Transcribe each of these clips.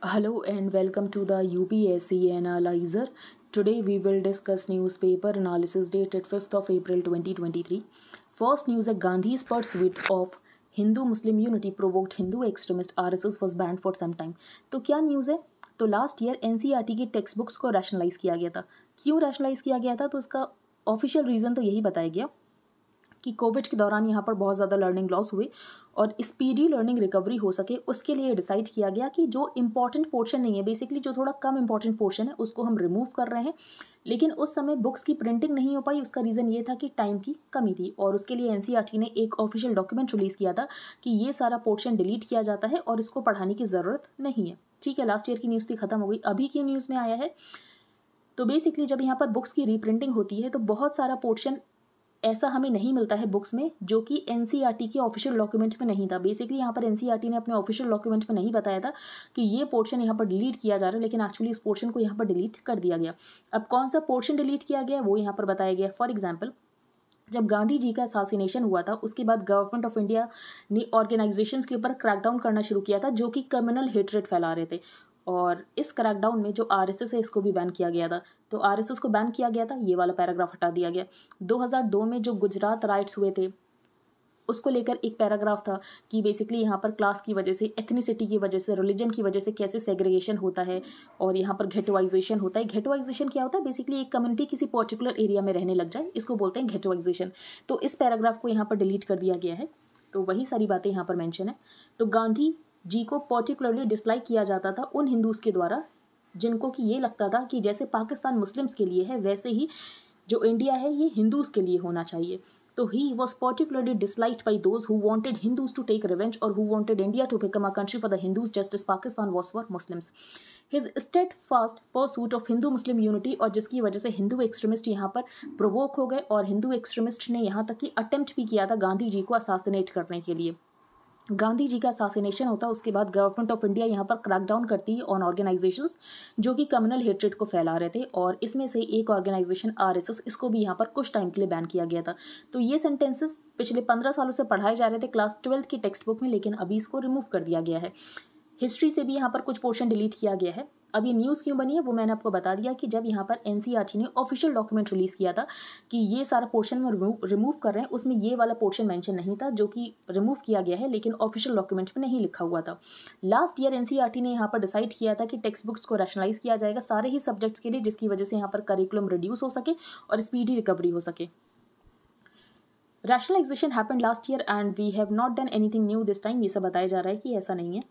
Hello and welcome to the UPSC Analyzer. Today we will discuss newspaper analysis dated 5th of April 2023. First news that Gandhi's pursuit of Hindu-Muslim unity provoked Hindu extremist RSS was banned for some time. तो क्या news है तो last year एन की textbooks को rationalise किया गया था क्यों रैशनलाइज किया गया था तो उसका ऑफिशियल रीज़न तो यही बताया गया कि कोविड के दौरान यहाँ पर बहुत ज़्यादा लर्निंग लॉस हुए और स्पीडी लर्निंग रिकवरी हो सके उसके लिए डिसाइड किया गया कि जो इम्पॉर्टेंट पोर्शन नहीं है बेसिकली जो थोड़ा कम इम्पॉर्टेंट पोर्शन है उसको हम रिमूव कर रहे हैं लेकिन उस समय बुक्स की प्रिंटिंग नहीं हो पाई उसका रीज़न ये था कि टाइम की कमी थी और उसके लिए एन e ने एक ऑफिशियल डॉक्यूमेंट रिलीज़ किया था कि ये सारा पोर्शन डिलीट किया जाता है और इसको पढ़ाने की ज़रूरत नहीं है ठीक है लास्ट ईयर की न्यूज़ थी ख़त्म हो गई अभी की न्यूज़ में आया है तो बेसिकली जब यहाँ पर बुक्स की रीप्रिंटिंग होती है तो बहुत सारा पोर्शन ऐसा हमें नहीं मिलता है बुक्स में जो कि एन e के ऑफिशियल डॉक्यूमेंट में नहीं था बेसिकली यहाँ पर एन e ने अपने ऑफिशियल डॉक्यूमेंट में नहीं बताया था कि ये पोर्शन यहाँ पर डिलीट किया जा रहा है लेकिन एक्चुअली इस पोर्शन को यहाँ पर डिलीट कर दिया गया अब कौन सा पोर्शन डिलीट किया गया वो यहाँ पर बताया गया फॉर एग्जाम्पल जब गांधी जी का असासिनेशन हुआ था उसके बाद गवर्नमेंट ऑफ इंडिया ने ऑर्गेनाइजेशंस के ऊपर क्रैकडाउन करना शुरू किया था जो कि कम्युनल हेटरेट फैला रहे थे और इस क्रैकडाउन में जो आरएसएस है इसको भी बैन किया गया था तो आरएसएस को बैन किया गया था ये वाला पैराग्राफ हटा दिया गया 2002 में जो गुजरात राइट्स हुए थे उसको लेकर एक पैराग्राफ था कि बेसिकली यहाँ पर क्लास की वजह से एथनिसिटी की वजह से रिलीजन की वजह से कैसे सेग्रीगेशन होता है और यहाँ पर घेटोइजेशन होता है घेटोइजेशन क्या होता है बेसिकली एक कम्युनिटी किसी पर्टिकुलर एरिया में रहने लग जाए इसको बोलते हैं घेटोइजेशन तो इस पैराग्राफ को यहाँ पर डिलीट कर दिया गया है तो वही सारी बातें यहाँ पर मैंशन है तो गांधी जी को पर्टिकुलरली डिसलाइक किया जाता था उन हिंदूज़ के द्वारा जिनको कि ये लगता था कि जैसे पाकिस्तान मुस्लिम्स के लिए है वैसे ही जो इंडिया है ये हिंदूज़ के लिए होना चाहिए तो he was particularly disliked by those who wanted Hindus to take revenge और who wanted India to become a country for the Hindus just as Pakistan was for Muslims his steadfast pursuit of Hindu Muslim unity और जिसकी वजह से Hindu extremist यहाँ पर provoke हो गए और हिंदू एक्सट्रीमिस्ट ने यहाँ तक कि अटैम्प्ट भी किया था गांधी जी को असासिनेट करने के लिए गांधी जी का असासिनेशन होता है उसके बाद गवर्नमेंट ऑफ इंडिया यहाँ पर क्रैकडाउन करती है ऑन ऑर्गेनाइजेशंस जो कि कम्युनल हेट्रेड को फैला रहे थे और इसमें से एक ऑर्गेनाइजेशन आरएसएस इसको भी यहाँ पर कुछ टाइम के लिए बैन किया गया था तो ये सेंटेंसेस पिछले पंद्रह सालों से पढ़ाए जा रहे थे क्लास ट्वेल्थ की टेक्स्ट बुक में लेकिन अभी इसको रिमूव कर दिया गया है हिस्ट्री से भी यहाँ पर कुछ पोर्शन डिलीट किया गया है अब ये न्यूज़ क्यों बनी है वो मैंने आपको बता दिया कि जब यहाँ पर एन e ने ऑफिशियल डॉक्यूमेंट रिलीज़ किया था कि ये सारा पोर्शन में रिमूव रिमूव कर रहे हैं उसमें ये वाला पोर्शन मेंशन नहीं था जो कि रिमूव किया गया है लेकिन ऑफिशियल डॉक्यूमेंट में नहीं लिखा हुआ था लास्ट ईयर एन ने यहाँ पर डिसाइड किया था कि टेक्स्ट बुक्स को रैशनलाइज किया जाएगा सारे ही सब्जेक्ट्स के लिए जिसकी वजह से यहाँ पर करिकुलम रिड्यूस हो सके और स्पीडी रिकवरी हो सके rationalisation happen last year and we have not done anything new this time ये सब बताया जा रहा है कि ऐसा नहीं है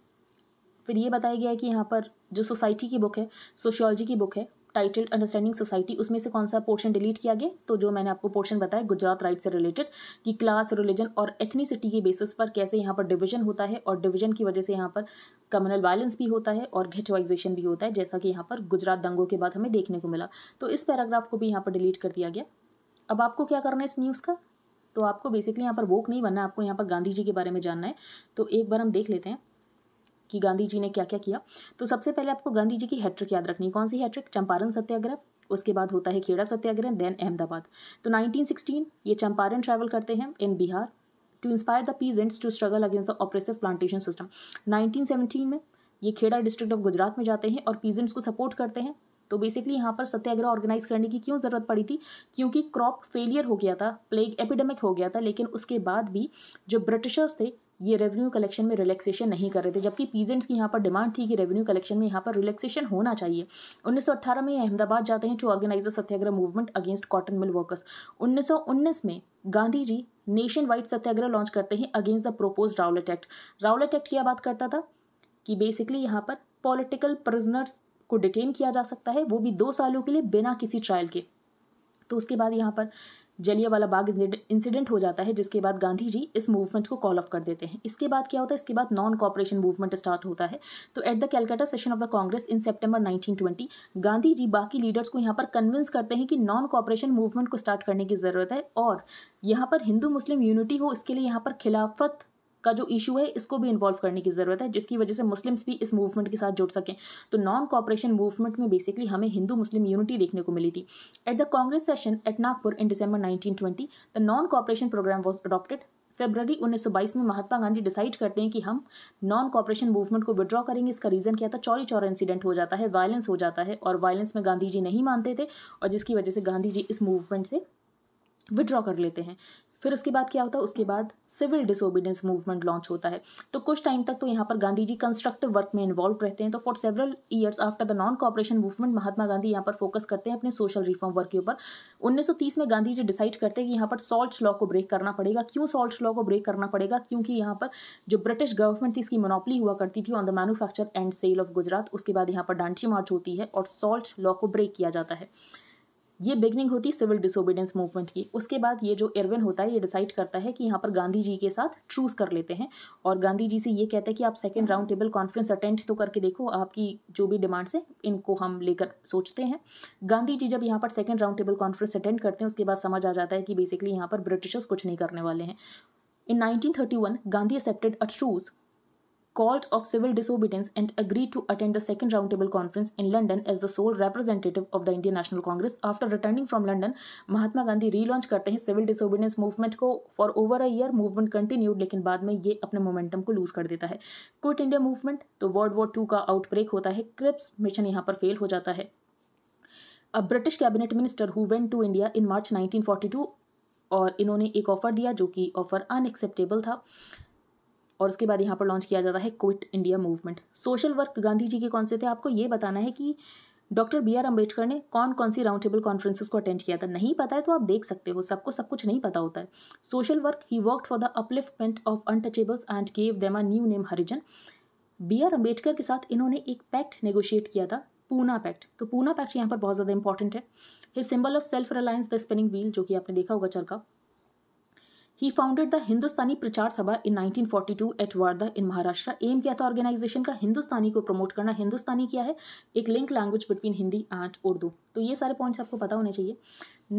फिर ये बताया गया है कि यहाँ पर जो सोसाइटी की बुक है सोशियोलॉजी की बुक है टाइटल्ड अंडरस्टैंडिंग सोसाइटी उसमें से कौन सा पोर्शन डिलीट किया गया तो जो मैंने आपको पोर्शन बताया गुजरात राइट से रिलेटेड कि क्लास रिलीजन और एथनीसिटी के बेसिस पर कैसे यहाँ पर डिवीजन होता है और डिवीजन की वजह से यहाँ पर कम्युनल वायलेंस भी होता है और घेटवाइजेशन भी होता है जैसा कि यहाँ पर गुजरात दंगों के बाद हमें देखने को मिला तो इस पैराग्राफ को भी यहाँ पर डिलीट कर दिया गया अब आपको क्या करना है इस न्यूज़ का तो आपको बेसिकली यहाँ पर वोक नहीं बनना आपको यहाँ पर गांधी जी के बारे में जानना है तो एक बार हम देख लेते हैं कि गांधी जी ने क्या क्या किया तो सबसे पहले आपको गांधी जी की हैट्रिक याद रखनी कौन सी हैट्रिक चंपारण सत्याग्रह उसके बाद होता है खेड़ा सत्याग्रह देन अहमदाबाद तो 1916 ये चंपारण ट्रैवल करते हैं in Bihar to inspire the peasants to struggle against the oppressive plantation system nineteen में ये खेड़ा डिस्ट्रिक्ट ऑफ गुजरात में जाते हैं और पीजेंट्स को सपोर्ट करते हैं तो बेसिकली यहाँ पर सत्याग्रह ऑर्गेनाइज करने की क्यों ज़रूरत पड़ी थी क्योंकि क्रॉप फेलियर हो गया था प्लेग एपिडेमिक हो गया था लेकिन उसके बाद भी जो ब्रिटिशर्स थे ये रेवेन्यू कलेक्शन में रिलैक्सेशन नहीं कर रहे थे जबकि पीजेंट्स की यहाँ पर डिमांड थी कि रेवेन्यू कलेक्शन में यहाँ पर रिलैक्सेशन होना चाहिए 1918 में अहमदाबाद जाते हैं to organise satyagraha movement against cotton mill workers 1919 में Gandhi ji nationwide satyagraha launch करते हैं against the proposed Rowlatt act Rowlatt act क्या बात करता था कि बेसिकली यहाँ पर पॉलिटिकल प्रिजनर्स को डिटेन किया जा सकता है वो भी दो सालों के लिए बिना किसी ट्रायल के तो उसके बाद यहाँ पर जलिया वाला बाग इंसिडेंट हो जाता है जिसके बाद गांधी जी इस मूवमेंट को कॉल ऑफ कर देते हैं इसके बाद क्या होता है इसके बाद नॉन कॉपरेशन मूवमेंट स्टार्ट होता है तो at the Calcutta session of the Congress in September nineteen Gandhi ji बाकी लीडर्स को यहाँ पर कन्विंस करते हैं कि नॉन कॉपरेशन मूवमेंट को स्टार्ट करने की ज़रूरत है और यहाँ पर हिंदू मुस्लिम यूनिटी हो इसके लिए यहाँ पर खिलाफत का जो इशू है इसको भी इन्वॉल्व करने की ज़रूरत है जिसकी वजह से मुस्लिम्स भी इस मूवमेंट के साथ जुड़ सकें तो नॉन कॉपरेशन मूवमेंट में बेसिकली हमें हिंदू मुस्लिम यूनिटी देखने को मिली थी at the Congress session at Nagpur in December nineteen twenty the non cooperation programme was adopted February 1922 में महात्मा गांधी डिसाइड करते हैं कि हम नॉन कॉपरेशन मूवमेंट को विड्रॉ करेंगे इसका रीज़न क्या था चौरी चौरा इंसिडेंट हो जाता है वायलेंस हो जाता है और वायलेंस में गांधी जी नहीं मानते थे और जिसकी वजह से गांधी जी इस मूवमेंट से विड्रॉ कर लेते हैं फिर उसके बाद क्या होता है उसके बाद सिविल डिसोबीडेंस मूवमेंट लॉन्च होता है तो कुछ टाइम तक तो यहाँ पर गांधी जी कंस्ट्रक्टिव वर्क में इन्वॉल्व रहते हैं तो for several years after the non cooperation movement Mahatma Gandhi यहाँ पर फोकस करते हैं अपने सोशल रिफॉर्म वर्क के ऊपर उन्नीस में गांधी जी डिसाइड करते हैं कि यहाँ पर सॉल्ट लॉ को ब्रेक करना पड़ेगा क्यों सॉल्ट लॉ को ब्रेक करना पड़ेगा क्योंकि यहाँ पर जो ब्रिटिश गवर्नमेंट थी इसकी मोनोपली हुआ करती थी on the manufacture and sale of Gujarat उसके बाद यहाँ पर डांची मार्च होती है और सॉल्ट लॉ को ब्रेक किया जाता है ये बिगनिंग होती सिविल डिसोबिडेंस मूवमेंट की उसके बाद ये जो इरविन होता है ये डिसाइड करता है कि यहाँ पर गांधी जी के साथ चूज़ कर लेते हैं और गांधी जी से ये कहता है कि आप second round table conference attend तो करके देखो आपकी जो भी डिमांड्स हैं इनको हम लेकर सोचते हैं गांधी जी जब यहाँ पर second round table conference attend करते हैं उसके बाद समझ आ जाता है कि बेसिकली यहाँ पर ब्रिटिशर्स कुछ नहीं करने वाले हैं in nineteen Gandhi accepted a truce called off civil disobedience and agreed to attend the second roundtable conference in London as the sole representative of the Indian National Congress. After returning from London, Mahatma Gandhi relaunch करते हैं civil disobedience movement को for over a year movement continued लेकिन बाद में ये अपने momentum को lose कर देता है Quit India movement तो World War II का outbreak होता है Crips mission यहाँ पर fail हो जाता है A British cabinet minister who went to India in March 1942 और इन्होंने एक ऑफ़र दिया जो कि ऑफ़र अनएक्सेप्टेबल था और उसके बाद यहाँ पर लॉन्च किया जाता है quit India movement social work Gandhi ji के कौन से थे आपको ये बताना है कि डॉक्टर बी आर अम्बेडकर ने कौन कौन सी राउंड टेबल कॉन्फ्रेंसेस को अटेंड किया था नहीं पता है तो आप देख सकते हो सबको सब कुछ नहीं पता होता है सोशल वर्क ही work for the upliftment of untouchables and gave them a new name Harijan B R Ambedkar के साथ इन्होंने एक पैक्ट नेगोशिएट किया था पूना पैक्ट तो पूना पैक्ट यहाँ पर बहुत ज़्यादा इंपॉर्टेंट है the symbol of self reliance the spinning wheel जो कि आपने देखा होगा charkha He founded the Hindustani Prachar Sabha in 1942 at Wardha in Maharashtra. एम क्या था ऑर्गेनाइजेशन का हिंदुस्तानी को प्रमोट करना हिंदुस्तानी क्या है एक link language between Hindi and Urdu तो ये सारे पॉइंट्स आपको पता होने चाहिए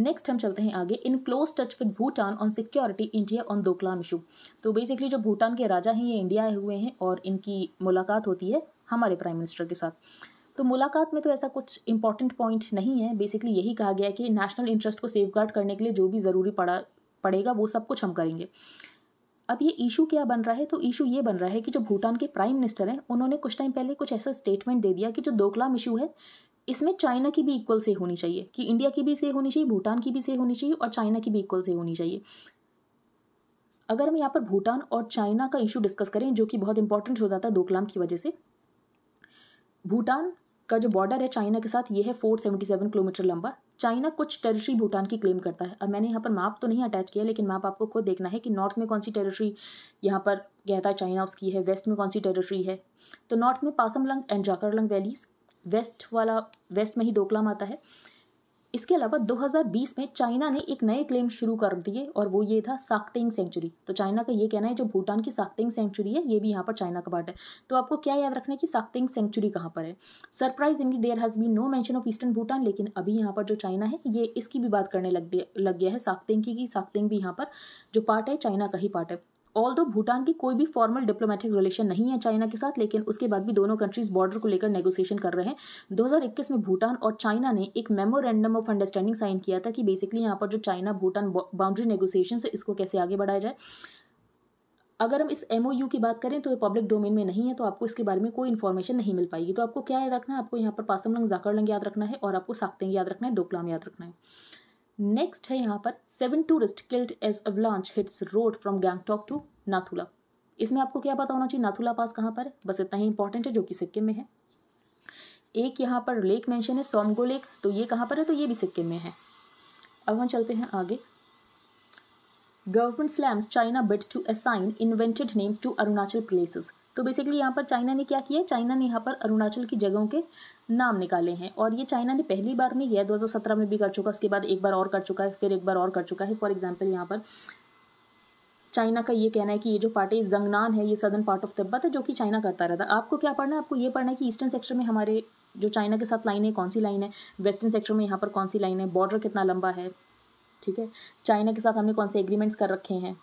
नेक्स्ट हम चलते हैं आगे in close touch with Bhutan on security India on Doklam issue तो बेसिकली जो भूटान के राजा हैं ये इंडिया आए हुए हैं और इनकी मुलाकात होती है हमारे प्राइम मिनिस्टर के साथ तो मुलाकात में तो ऐसा कुछ इंपॉर्टेंट पॉइंट नहीं है बेसिकली यही कहा गया कि नेशनल इंटरेस्ट को सेफ करने के लिए जो भी ज़रूरी पड़ा पड़ेगा वो सब कुछ हम करेंगे अब ये इशू क्या बन रहा है तो इशू ये बन रहा है कि जो भूटान के प्राइम मिनिस्टर हैं उन्होंने कुछ टाइम पहले कुछ ऐसा स्टेटमेंट दे दिया कि जो दोकलाम इशू है इसमें चाइना की भी इक्वल से होनी चाहिए कि इंडिया की भी से होनी चाहिए भूटान की भी से होनी चाहिए और चाइना की भी इक्वल से होनी चाहिए अगर हम यहाँ पर भूटान और चाइना का इशू डिस्कस करें जो कि बहुत इंपॉर्टेंट हो जाता है दोकलाम की वजह से भूटान का जो बॉर्डर है चाइना के साथ ये है फोर सेवेंटी सेवन किलोमीटर लंबा चाइना कुछ टेरिटरी भूटान की क्लेम करता है अब मैंने यहाँ पर मैप तो नहीं अटैच किया लेकिन मैप आपको खुद देखना है कि नॉर्थ में कौन सी टेरिटरी यहाँ पर कहता है चाइना उसकी है वेस्ट में कौन सी टेरिटरी है तो नॉर्थ में Pasamlung and Jakarlung valleys west वाला वेस्ट में ही दोकलाम आता है इसके अलावा 2020 में चाइना ने एक नए क्लेम शुरू कर दिए और वो ये था साक्तेंग सेंचुरी तो चाइना का ये कहना है जो भूटान की साक्तेंग सेंचुरी है ये भी यहाँ पर चाइना का पार्ट है तो आपको क्या याद रखना है कि साक्तेंग सेंचुरी कहाँ पर है surprise surprisingly there has been no mention of eastern Bhutan लेकिन अभी यहाँ पर जो चाइना है ये इसकी भी बात करने लग लग गया है साक्तेंग की साक्तेंग भी यहाँ पर जो पार्ट है चाइना का ही पार्ट है ऑल दो भूटान की कोई भी फॉर्मल डिप्लोमेटिक रिलेशन नहीं है चाइना के साथ लेकिन उसके बाद भी दोनों कंट्रीज बॉर्डर को लेकर नेगोशिएशन कर रहे हैं 2021 में भूटान और चाइना ने एक मेमोरेंडम ऑफ अंडरस्टैंडिंग साइन किया था कि बेसिकली यहाँ पर जो चाइना भूटान बाउंड्री नेगोशिएशन है इसको कैसे आगे बढ़ाया जाए अगर हम इस एम की बात करें तो ये पब्लिक डोमेन में नहीं है तो आपको इसके बारे में कोई इन्फॉर्मेशन नहीं मिल पाएगी तो आपको क्या याद रखना है आपको यहाँ पर पासमलंग जाकरलंग याद रखना है और आपको साक्तेंग याद रखना है दोकलाम याद रखना है नेक्स्ट है यहाँ पर seven tourist killed as avalanche hits road from Gangtok to Nathula इसमें आपको क्या पता होना चाहिए नाथुला पास कहाँ पर है बस इतना ही इंपॉर्टेंट है जो कि सिक्किम में है एक यहाँ पर लेक मेंशन है सोमगो लेक तो ये कहाँ पर है तो ये भी सिक्किम में है अब हम चलते हैं आगे government slams China bid to assign invented names to Arunachal places तो बेसिकली यहाँ पर चाइना ने क्या किया चाइना ने यहाँ पर अरुणाचल की जगहों के नाम निकाले हैं और ये चाइना ने पहली बार नहीं किया दो में भी कर चुका उसके बाद एक बार और कर चुका है फिर एक बार और कर चुका है फॉर एग्जाम्पल यहाँ पर चाइना का ये कहना है कि ये जो पार्टी जंगनान है ये सदर्न पार्ट ऑफ तिब्बत है जो कि चाइना करता रहता है आपको क्या पढ़ना है आपको ये पढ़ना है कि ईस्टर्न सेक्टर में हमारे जो चाइना के साथ लाइन है कौन सी लाइन है वेस्टर्न सेक्टर में यहाँ पर कौन सी लाइन है बॉर्डर कितना लंबा है ठीक है चाइना के साथ हमने कौन से एग्रीमेंट्स कर रखे हैं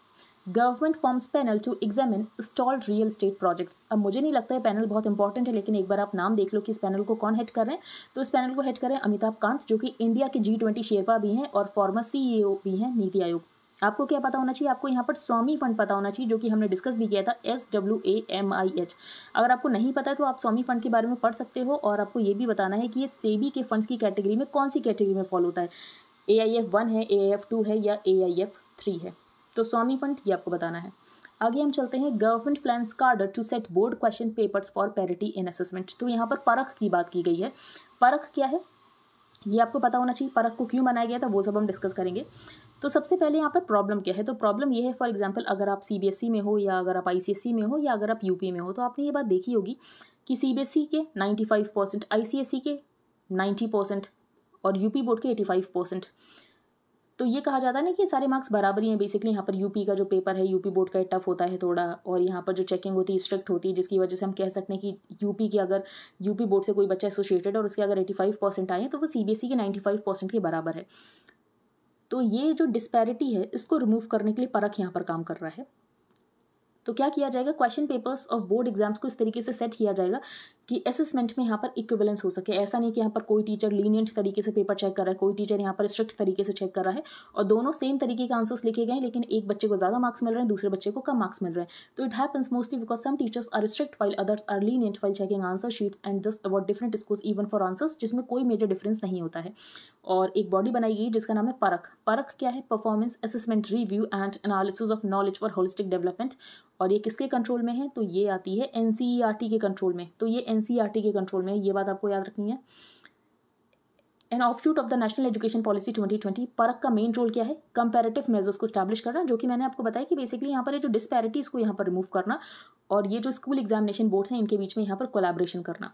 government forms panel to examine stalled real estate projects अब मुझे नहीं लगता है पैनल बहुत इंपॉर्टेंट है लेकिन एक बार आप नाम देख लो कि इस पैनल को कौन हेड कर रहे हैं तो इस पैनल को हेड कर रहे हैं अमिताभ कांत जो कि इंडिया के जी ट्वेंटी शेरपा भी हैं और फॉर्मर सी e भी हैं नीति आयोग आपको क्या पता होना चाहिए आपको यहाँ पर स्वामी फंड पता होना चाहिए जो कि हमने डिस्कस भी किया था S W A M I H अगर आपको नहीं पता है तो आप स्वामी फंड के बारे में पढ़ सकते हो और आपको ये भी बताना है कि ये सेबी के फंड्स की कैटेगरी में कौन सी कैटेगरी में फॉलो होता है ए आई एफ वन है ए आई एफ टू है या ए आई एफ थ्री है तो स्वामी फंड ये आपको बताना है आगे हम चलते हैं गवर्नमेंट प्लान का to set board question papers for parity in assessment तो यहाँ पर परख की बात की गई है परख क्या है ये आपको पता होना चाहिए परख को क्यों बनाया गया था वो सब हम डिस्कस करेंगे तो सबसे पहले यहाँ पर प्रॉब्लम क्या है तो प्रॉब्लम ये है फॉर एग्जाम्पल अगर आप सी e में हो या अगर आप आई e में हो या अगर आप यूपी में हो तो आपने ये बात देखी होगी कि सी e के नाइन्टी फाइव परसेंट आई के नाइन्टी परसेंट और यूपी बोर्ड के एटी फाइव परसेंट तो ये कहा जाता है ना कि सारे मार्क्स बराबरी हैं बेसिकली यहाँ पर यूपी का जो पेपर है यूपी बोर्ड का टफ होता है थोड़ा और यहाँ पर जो चेकिंग होती है स्ट्रिक्ट होती है जिसकी वजह से हम कह सकते हैं कि यूपी की अगर यूपी बोर्ड से कोई बच्चा एसोसिएटेड और उसके अगर एटी फाइव परसेंट आए तो वो सी बी एस ई के नाइन्टी फाइव परसेंट के बराबर है तो ये जो डिस्पैरिटी है इसको रिमूव करने के लिए परख यहाँ पर काम कर रहा है तो क्या किया जाएगा question papers of board exams को इस तरीके से सेट किया जाएगा कि असेसमेंट में यहाँ पर इक्विवेलेंस हो सके ऐसा नहीं कि यहाँ पर कोई टीचर लीनियंट तरीके से पेपर चेक कर रहा है कोई टीचर यहाँ पर स्ट्रिक्ट तरीके से चेक कर रहा है और दोनों सेम तरीके के आंसर्स लिखे गए लेकिन एक बच्चे को ज़्यादा मार्क्स मिल रहे हैं दूसरे बच्चे को कम मार्क्स मिल रहे हैं तो it happens mostly because some teachers are strict while others are lenient while checking answer sheets and thus about different scores even for answers जिसमें कोई मेजर डिफरेंस नहीं होता है और एक बॉडी बनाई गई जिसका नाम है परख परख क्या है performance assessment review and analysis of knowledge for holistic development और ये किसके कंट्रोल में है तो ये आती है एन e के कंट्रोल में तो ये एन e के कंट्रोल में ये बात आपको याद रखनी है an offshoot of the national education policy 2020 PARAKH का मेन रोल क्या है कंपेरेटिव मेजर्स को स्टैब्लिश करना जो कि मैंने आपको बताया कि बेसिकली यहाँ पर जो डिस्पैरिटीज़ को यहाँ पर रिमूव करना और ये जो स्कूल एग्जामिनेशन बोर्ड्स हैं इनके बीच में यहाँ पर कोलाब्रेशन करना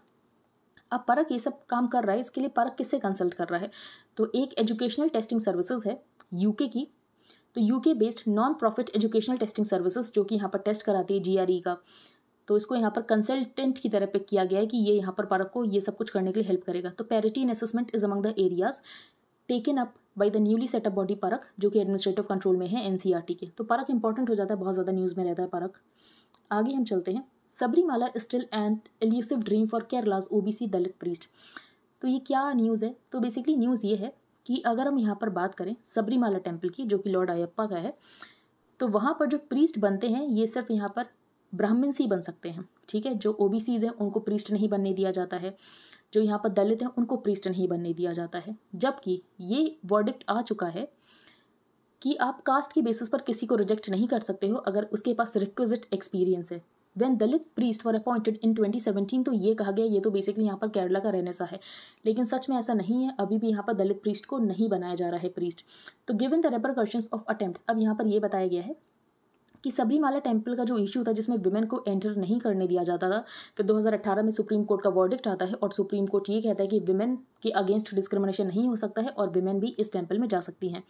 अब परक ये सब काम कर रहा है इसके लिए परक किससे कंसल्ट कर रहा है तो एक एजुकेशनल टेस्टिंग सर्विसेज है यूके की तो UK based non profit educational testing services जो कि यहाँ पर टेस्ट कराती है जीआरई e का तो इसको यहाँ पर कंसल्टेंट की तरह पे किया गया है कि ये यहाँ पर पार्क को ये सब कुछ करने के लिए हेल्प करेगा तो parity in assessment is among the areas taken up by the newly set up body PARAKH जो कि एडमिनिस्ट्रेटिव कंट्रोल में है एन e के तो पार्क इंपॉर्टेंट हो जाता है बहुत ज़्यादा न्यूज़ में रहता है पार्क आगे हम चलते हैं Sabarimala still an elusive dream for Kerala's OBC Dalit priest तो ये क्या न्यूज़ है तो बेसिकली न्यूज़ ये है कि अगर हम यहाँ पर बात करें सबरीमाला टेम्पल की जो कि लॉर्ड अयप्पा का है तो वहाँ पर जो प्रीस्ट बनते हैं ये सिर्फ यहाँ पर ब्राह्मण ही बन सकते हैं ठीक है जो ओ हैं उनको प्रीस्ट नहीं बनने दिया जाता है जो यहाँ पर दलित हैं उनको प्रिस्ट नहीं बनने दिया जाता है जबकि ये वर्डिक्ट आ चुका है कि आप कास्ट के बेसिस पर किसी को रिजेक्ट नहीं कर सकते हो अगर उसके पास रिक्विजिट एक्सपीरियंस है when Dalit priest were appointed in 2017 तो ये कहा गया ये तो बेसिकली यहाँ पर केरला का रहने सा है लेकिन सच में ऐसा नहीं है अभी भी यहाँ पर दलित प्रीस्ट को नहीं बनाया जा रहा है प्रीस्ट तो given the wrapper of attempt अब यहाँ पर यह बताया गया है कि सबरीमाला टेम्पल का जो इशू था जिसमें वुमेन को एंटर नहीं करने दिया जाता था फिर 2018 में सुप्रीम कोर्ट का वर्डिक्ट आता है और सुप्रीम कोर्ट ये कहता है कि वुमेन के अगेंस्ट डिस्क्रिमिनेशन नहीं हो सकता है और वुमेन भी इस टेम्पल में जा सकती हैं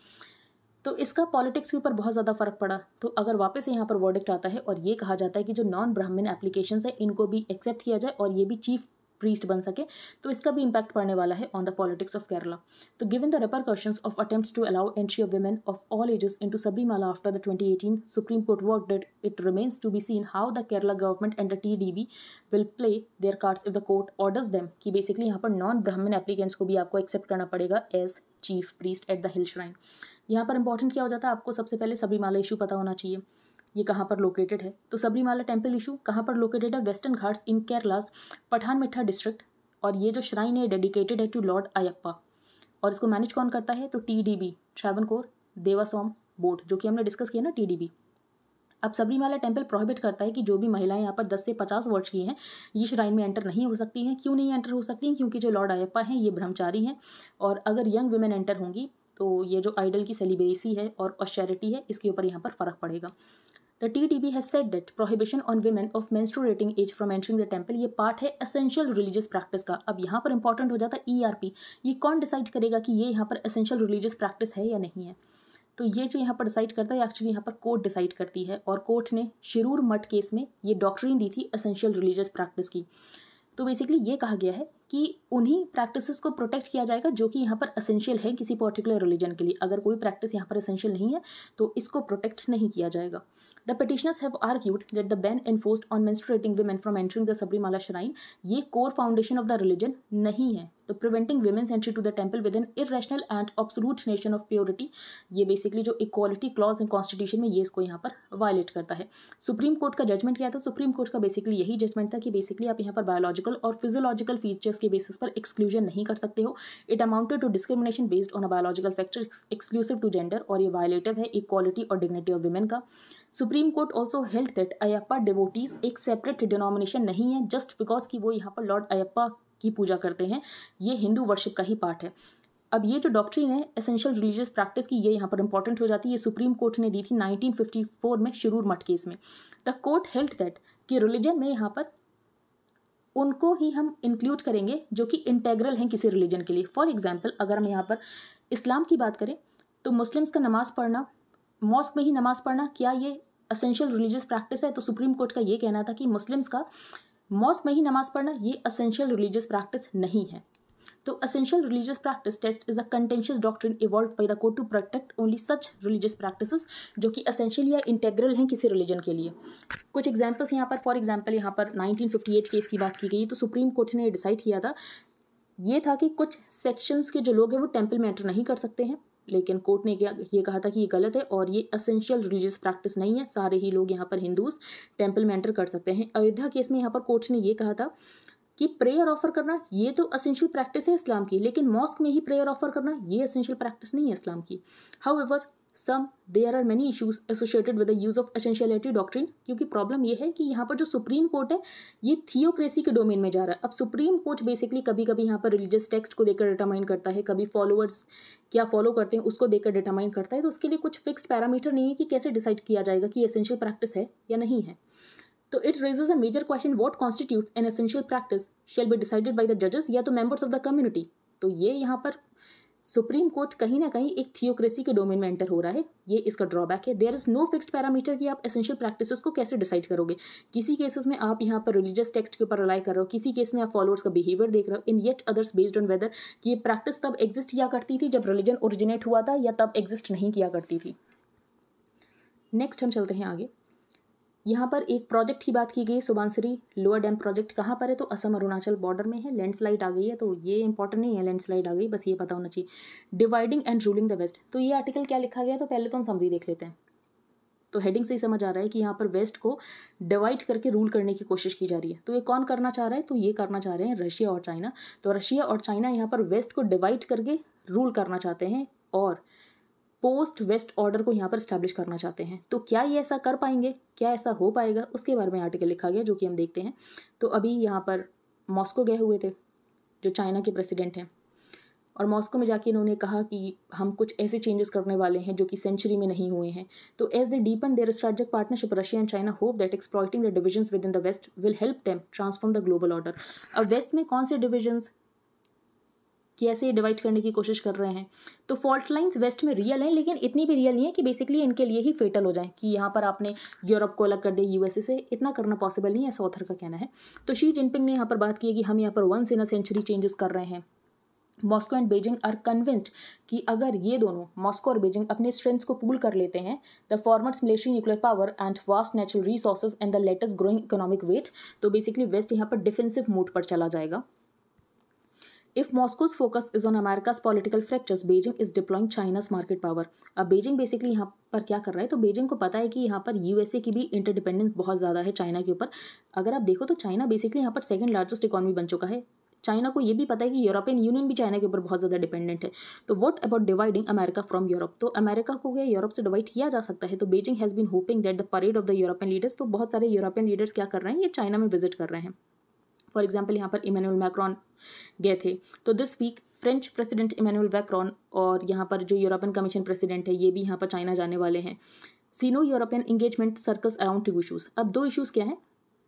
तो इसका पॉलिटिक्स के ऊपर बहुत ज़्यादा फर्क पड़ा तो अगर वापस यहाँ पर वर्डिक्ट आता है और ये कहा जाता है कि जो नॉन ब्राह्मण एप्लीकेशन है इनको भी एक्सेप्ट किया जाए और ये भी चीफ प्रीस्ट बन सके तो इसका भी इम्पैक्ट पड़ने वाला है on the politics of Kerala तो given the question of attempt to allow entry of women of all ages into Sabarimala after the twenty eighteen Supreme Court verdict it remains to be seen how the Kerala government and the T D B will play their cards if the court orders them कि basically यहाँ पर non ब्राह्मण applicants को भी आपको accept करना पड़ेगा as chief priest at the hill shrine यहाँ पर इंपॉर्टेंट क्या हो जाता है आपको सबसे पहले सबरीमाला इशू पता होना चाहिए ये कहाँ पर लोकेटेड है तो सबरीमाला टेम्पल इशू कहाँ पर लोकेटेड है Western Ghats in Kerala's Pathanamthitta district और ये जो श्राइन है डेडिकेटेड है टू लॉर्ड अयप्पा और इसको मैनेज कौन करता है तो टी डी बी कोर देवासोम बोर्ड जो कि हमने डिस्कस किया ना टी डी बी अब सबरीमाला टेम्पल प्रोहिबिट करता है कि जो भी महिलाएं यहाँ पर 10 से 50 वर्ष की हैं ये श्राइन में एंटर नहीं हो सकती हैं क्यों नहीं एंटर हो सकती हैं क्योंकि जो लॉर्ड अयप्पा हैं ये ब्रह्मचारी हैं और अगर यंग वुमेन एंटर होंगी तो ये जो आइडल की सेलिब्रेसी है और चैरिटी है इसके ऊपर यहाँ पर फ़र्क पड़ेगा T T B has said that prohibition on women of menstruating age from entering the temple ये पार्ट है असेंशियल रिलीजियस प्रैक्टिस का अब यहाँ पर इंपॉर्टेंट हो जाता है ई e आर ये कौन डिसाइड करेगा कि ये यहाँ पर असेंशियल रिलीजियस प्रैक्टिस है या नहीं है तो ये जो यहाँ पर डिसाइड करता है एक्चुअली यहाँ पर कोर्ट डिसाइड करती है और कोर्ट ने शिरूर मठ केस में ये डॉक्ट्रिन दी थी असेंशियल रिलीजियस प्रैक्टिस की तो बेसिकली ये कहा गया है कि उन्हीं प्रैक्टिसेस को प्रोटेक्ट किया जाएगा जो कि यहाँ पर असेंशियल है किसी पर्टिकुलर रिलीजन के लिए अगर कोई प्रैक्टिस यहाँ पर असेंशियल नहीं है तो इसको प्रोटेक्ट नहीं किया जाएगा The petitioners have argued that the ban enforced on menstruating women from entering the Sabrimala shrine ये core foundation of the religion नहीं है तो preventing women's entry to the temple with an irrational and absolute notion of purity ये basically जो equality clause in constitution में ये इसको यहाँ पर violate करता है supreme court का judgment क्या था supreme court का basically यही judgment था कि basically आप यहाँ पर biological और physiological features के basis पर exclusion नहीं कर सकते हो it amounted to discrimination based on a biological factor exclusive to gender और ये violative है equality और dignity of women का Supreme Court also held that Ayyappa devotees एक सेपरेट डिनोमिनेशन नहीं है जस्ट बिकॉज कि वो यहाँ पर लॉर्ड अयप्पा की पूजा करते हैं ये हिंदू वर्शिप का ही पार्ट है अब ये जो डॉक्ट्रिन है एसेंशियल रिलीजियस प्रैक्टिस की ये यहाँ पर इंपॉर्टेंट हो जाती है ये सुप्रीम कोर्ट ने दी थी 1954 में शुरू मठ केस में द कोर्ट हेल्ड दैट कि रिलीजन में यहाँ पर उनको ही हम इंक्लूड करेंगे जो कि इंटेग्रल हैं किसी रिलीजन के लिए फॉर एग्जाम्पल अगर हम यहाँ पर इस्लाम की बात करें तो मुस्लिम्स का नमाज़ पढ़ना मॉस्क में ही नमाज़ पढ़ना क्या ये असेंशियल रिलीजियस प्रैक्टिस है तो सुप्रीम कोर्ट का ये कहना था कि मुस्लिम्स का मॉस्क में ही नमाज़ पढ़ना ये असेंशियल रिलीजियस प्रैक्टिस नहीं है तो essential religious practice test is a contentious doctrine evolve by the court to protect only such religious practice जो कि असेंशियल या इंटेग्रल हैं किसी रिलीजन के लिए कुछ एग्जाम्पल्स यहाँ पर फॉर एग्जाम्पल यहाँ पर 1958 केस की बात की गई तो सुप्रीम कोर्ट ने डिसाइड किया था ये था कि कुछ सेक्शंस के जो लोग हैं वो टेम्पल में एंटर नहीं कर सकते हैं लेकिन कोर्ट ने ये कहा था कि ये गलत है और ये असेंशियल रिलीजियस प्रैक्टिस नहीं है सारे ही लोग यहाँ पर हिंदूज टेम्पल में एंटर कर सकते हैं अयोध्या केस में यहाँ पर कोर्ट ने ये कहा था कि प्रेयर ऑफर करना ये तो असेंशियल प्रैक्टिस है इस्लाम की लेकिन मॉस्क में ही प्रेयर ऑफर करना ये असेंशियल प्रैक्टिस नहीं है इस्लाम की हाउ सम there are many issues associated with the use of essentiality doctrine क्योंकि प्रॉब्लम ये है कि यहाँ पर जो सुप्रीम कोर्ट है ये थियोक्रेसी के डोमेन में जा रहा है अब सुप्रीम कोर्ट बेसिकली कभी कभी यहाँ पर रिलीजियस टेक्स्ट को देकर डिटरमाइन करता है कभी फॉलोअर्स क्या फॉलो करते हैं उसको देकर डिटरमाइन करता है तो उसके लिए कुछ फिक्स पैरामीटर नहीं है कि कैसे डिसाइड किया जाएगा कि एसेंशियल प्रैक्टिस है या नहीं है तो it raises a major question what constitute an essential practice shall be decided by the जजेस या तो मेम्बर्स ऑफ द कम्युनिटी तो ये यहाँ पर सुप्रीम कोर्ट कहीं ना कहीं एक थियोक्रेसी के डोमेन में एंटर हो रहा है ये इसका ड्रॉबैक है there is no fixed parameter कि आप एसेंशियल प्रैक्टिसेस को कैसे डिसाइड करोगे किसी केसेस में आप यहाँ पर रिलीजियस टेक्स्ट के ऊपर रिलाई कर रहे हो किसी केस में आप फॉलोअर्स का बिहेवियर देख रहे हो in yet others based on whether कि ये प्रैक्टिस तब एग्जिस्ट किया करती थी जब रिलीजन ओरिजिनेट हुआ था या तब एग्जिस्ट नहीं किया करती थी नेक्स्ट हम चलते हैं आगे यहाँ पर एक प्रोजेक्ट की बात की गई सुबानसरी लोअर डैम प्रोजेक्ट कहाँ पर है तो असम अरुणाचल बॉर्डर में है लैंडस्लाइड आ गई है तो ये इंपॉर्टेंट नहीं है लैंडस्लाइड आ गई बस ये पता होना चाहिए dividing and ruling the west तो ये आर्टिकल क्या लिखा गया तो पहले तो हम समरी देख लेते हैं तो हेडिंग से ही समझ आ रहा है कि यहाँ पर वेस्ट को डिवाइड करके रूल करने की कोशिश की जा रही है तो ये कौन करना चाह रहा है तो ये करना चाह रहे हैं रशिया और चाइना तो रशिया और चाइना यहाँ पर वेस्ट को डिवाइड करके रूल करना चाहते हैं और पोस्ट वेस्ट ऑर्डर को यहाँ पर स्टैब्लिश करना चाहते हैं तो क्या ये ऐसा कर पाएंगे क्या ऐसा हो पाएगा उसके बारे में आर्टिकल लिखा गया जो कि हम देखते हैं तो अभी यहाँ पर मॉस्को गए हुए थे जो चाइना के प्रेसिडेंट हैं और मॉस्को में जाके इन्होंने कहा कि हम कुछ ऐसे चेंजेस करने वाले हैं जो कि सेंचुरी में नहीं हुए हैं तो as they deepen their strategic partnership Russia and China hope that exploiting the divisions within the west will help them transform the global order अब वेस्ट में कौन से डिविजन्स कैसे डिवाइड करने की कोशिश कर रहे हैं तो फॉल्ट लाइंस वेस्ट में रियल है लेकिन इतनी भी रियल नहीं है कि बेसिकली इनके लिए ही फेटल हो जाए कि यहाँ पर आपने यूरोप को अलग कर दिया यूएसए से इतना करना पॉसिबल नहीं है ऐसा ऑथर का कहना है तो शी जिनपिंग ने यहाँ पर बात की है कि हम यहाँ पर once in a century changes कर रहे हैं Moscow and Beijing are convinced कि अगर ये दोनों मॉस्को और बेजिंग अपने स्ट्रेंथ्स को पूल कर लेते हैं the former's military nuclear power and vast natural resources and the latter's growing economic weight तो बेसिकली वेस्ट यहाँ पर डिफेंसिव मोड पर चला जाएगा If Moscow's focus is on America's political fractures, Beijing is deploying China's market power. अब Beijing basically यहाँ पर क्या कर रहा है तो बेजिंग को पता है कि यहाँ पर यूएसए की भी इंटरडिपेंडेंस बहुत ज़्यादा है चाइना के ऊपर अगर आप देखो तो चाइना बेसिकली यहाँ पर सेकंड लार्जेस्ट इकॉनमी बन चुका है चाइना को ये भी पता है कि यूरोपियन यूनियन भी चाइना के ऊपर बहुत ज़्यादा डिपेंडेंट है तो what about dividing America from Europe तो अमेरिका को क्या यूरोप से डिवाइड किया जा सकता है तो Beijing has been hoping that the parade of the European leaders तो बहुत सारे यूरोपियन लीडर्स क्या कर रहे हैं ये चाइना में विजिट कर रहे हैं फॉर एग्जाम्पल यहाँ पर इमानुअल मैक्रॉन गए थे तो this week French president Emmanuel Macron और यहाँ पर जो यूरोपियन कमीशन प्रेसिडेंट है ये भी यहाँ पर चाइना जाने वाले हैं Sino European engagement circles around two issues अब दो इशूज़ क्या हैं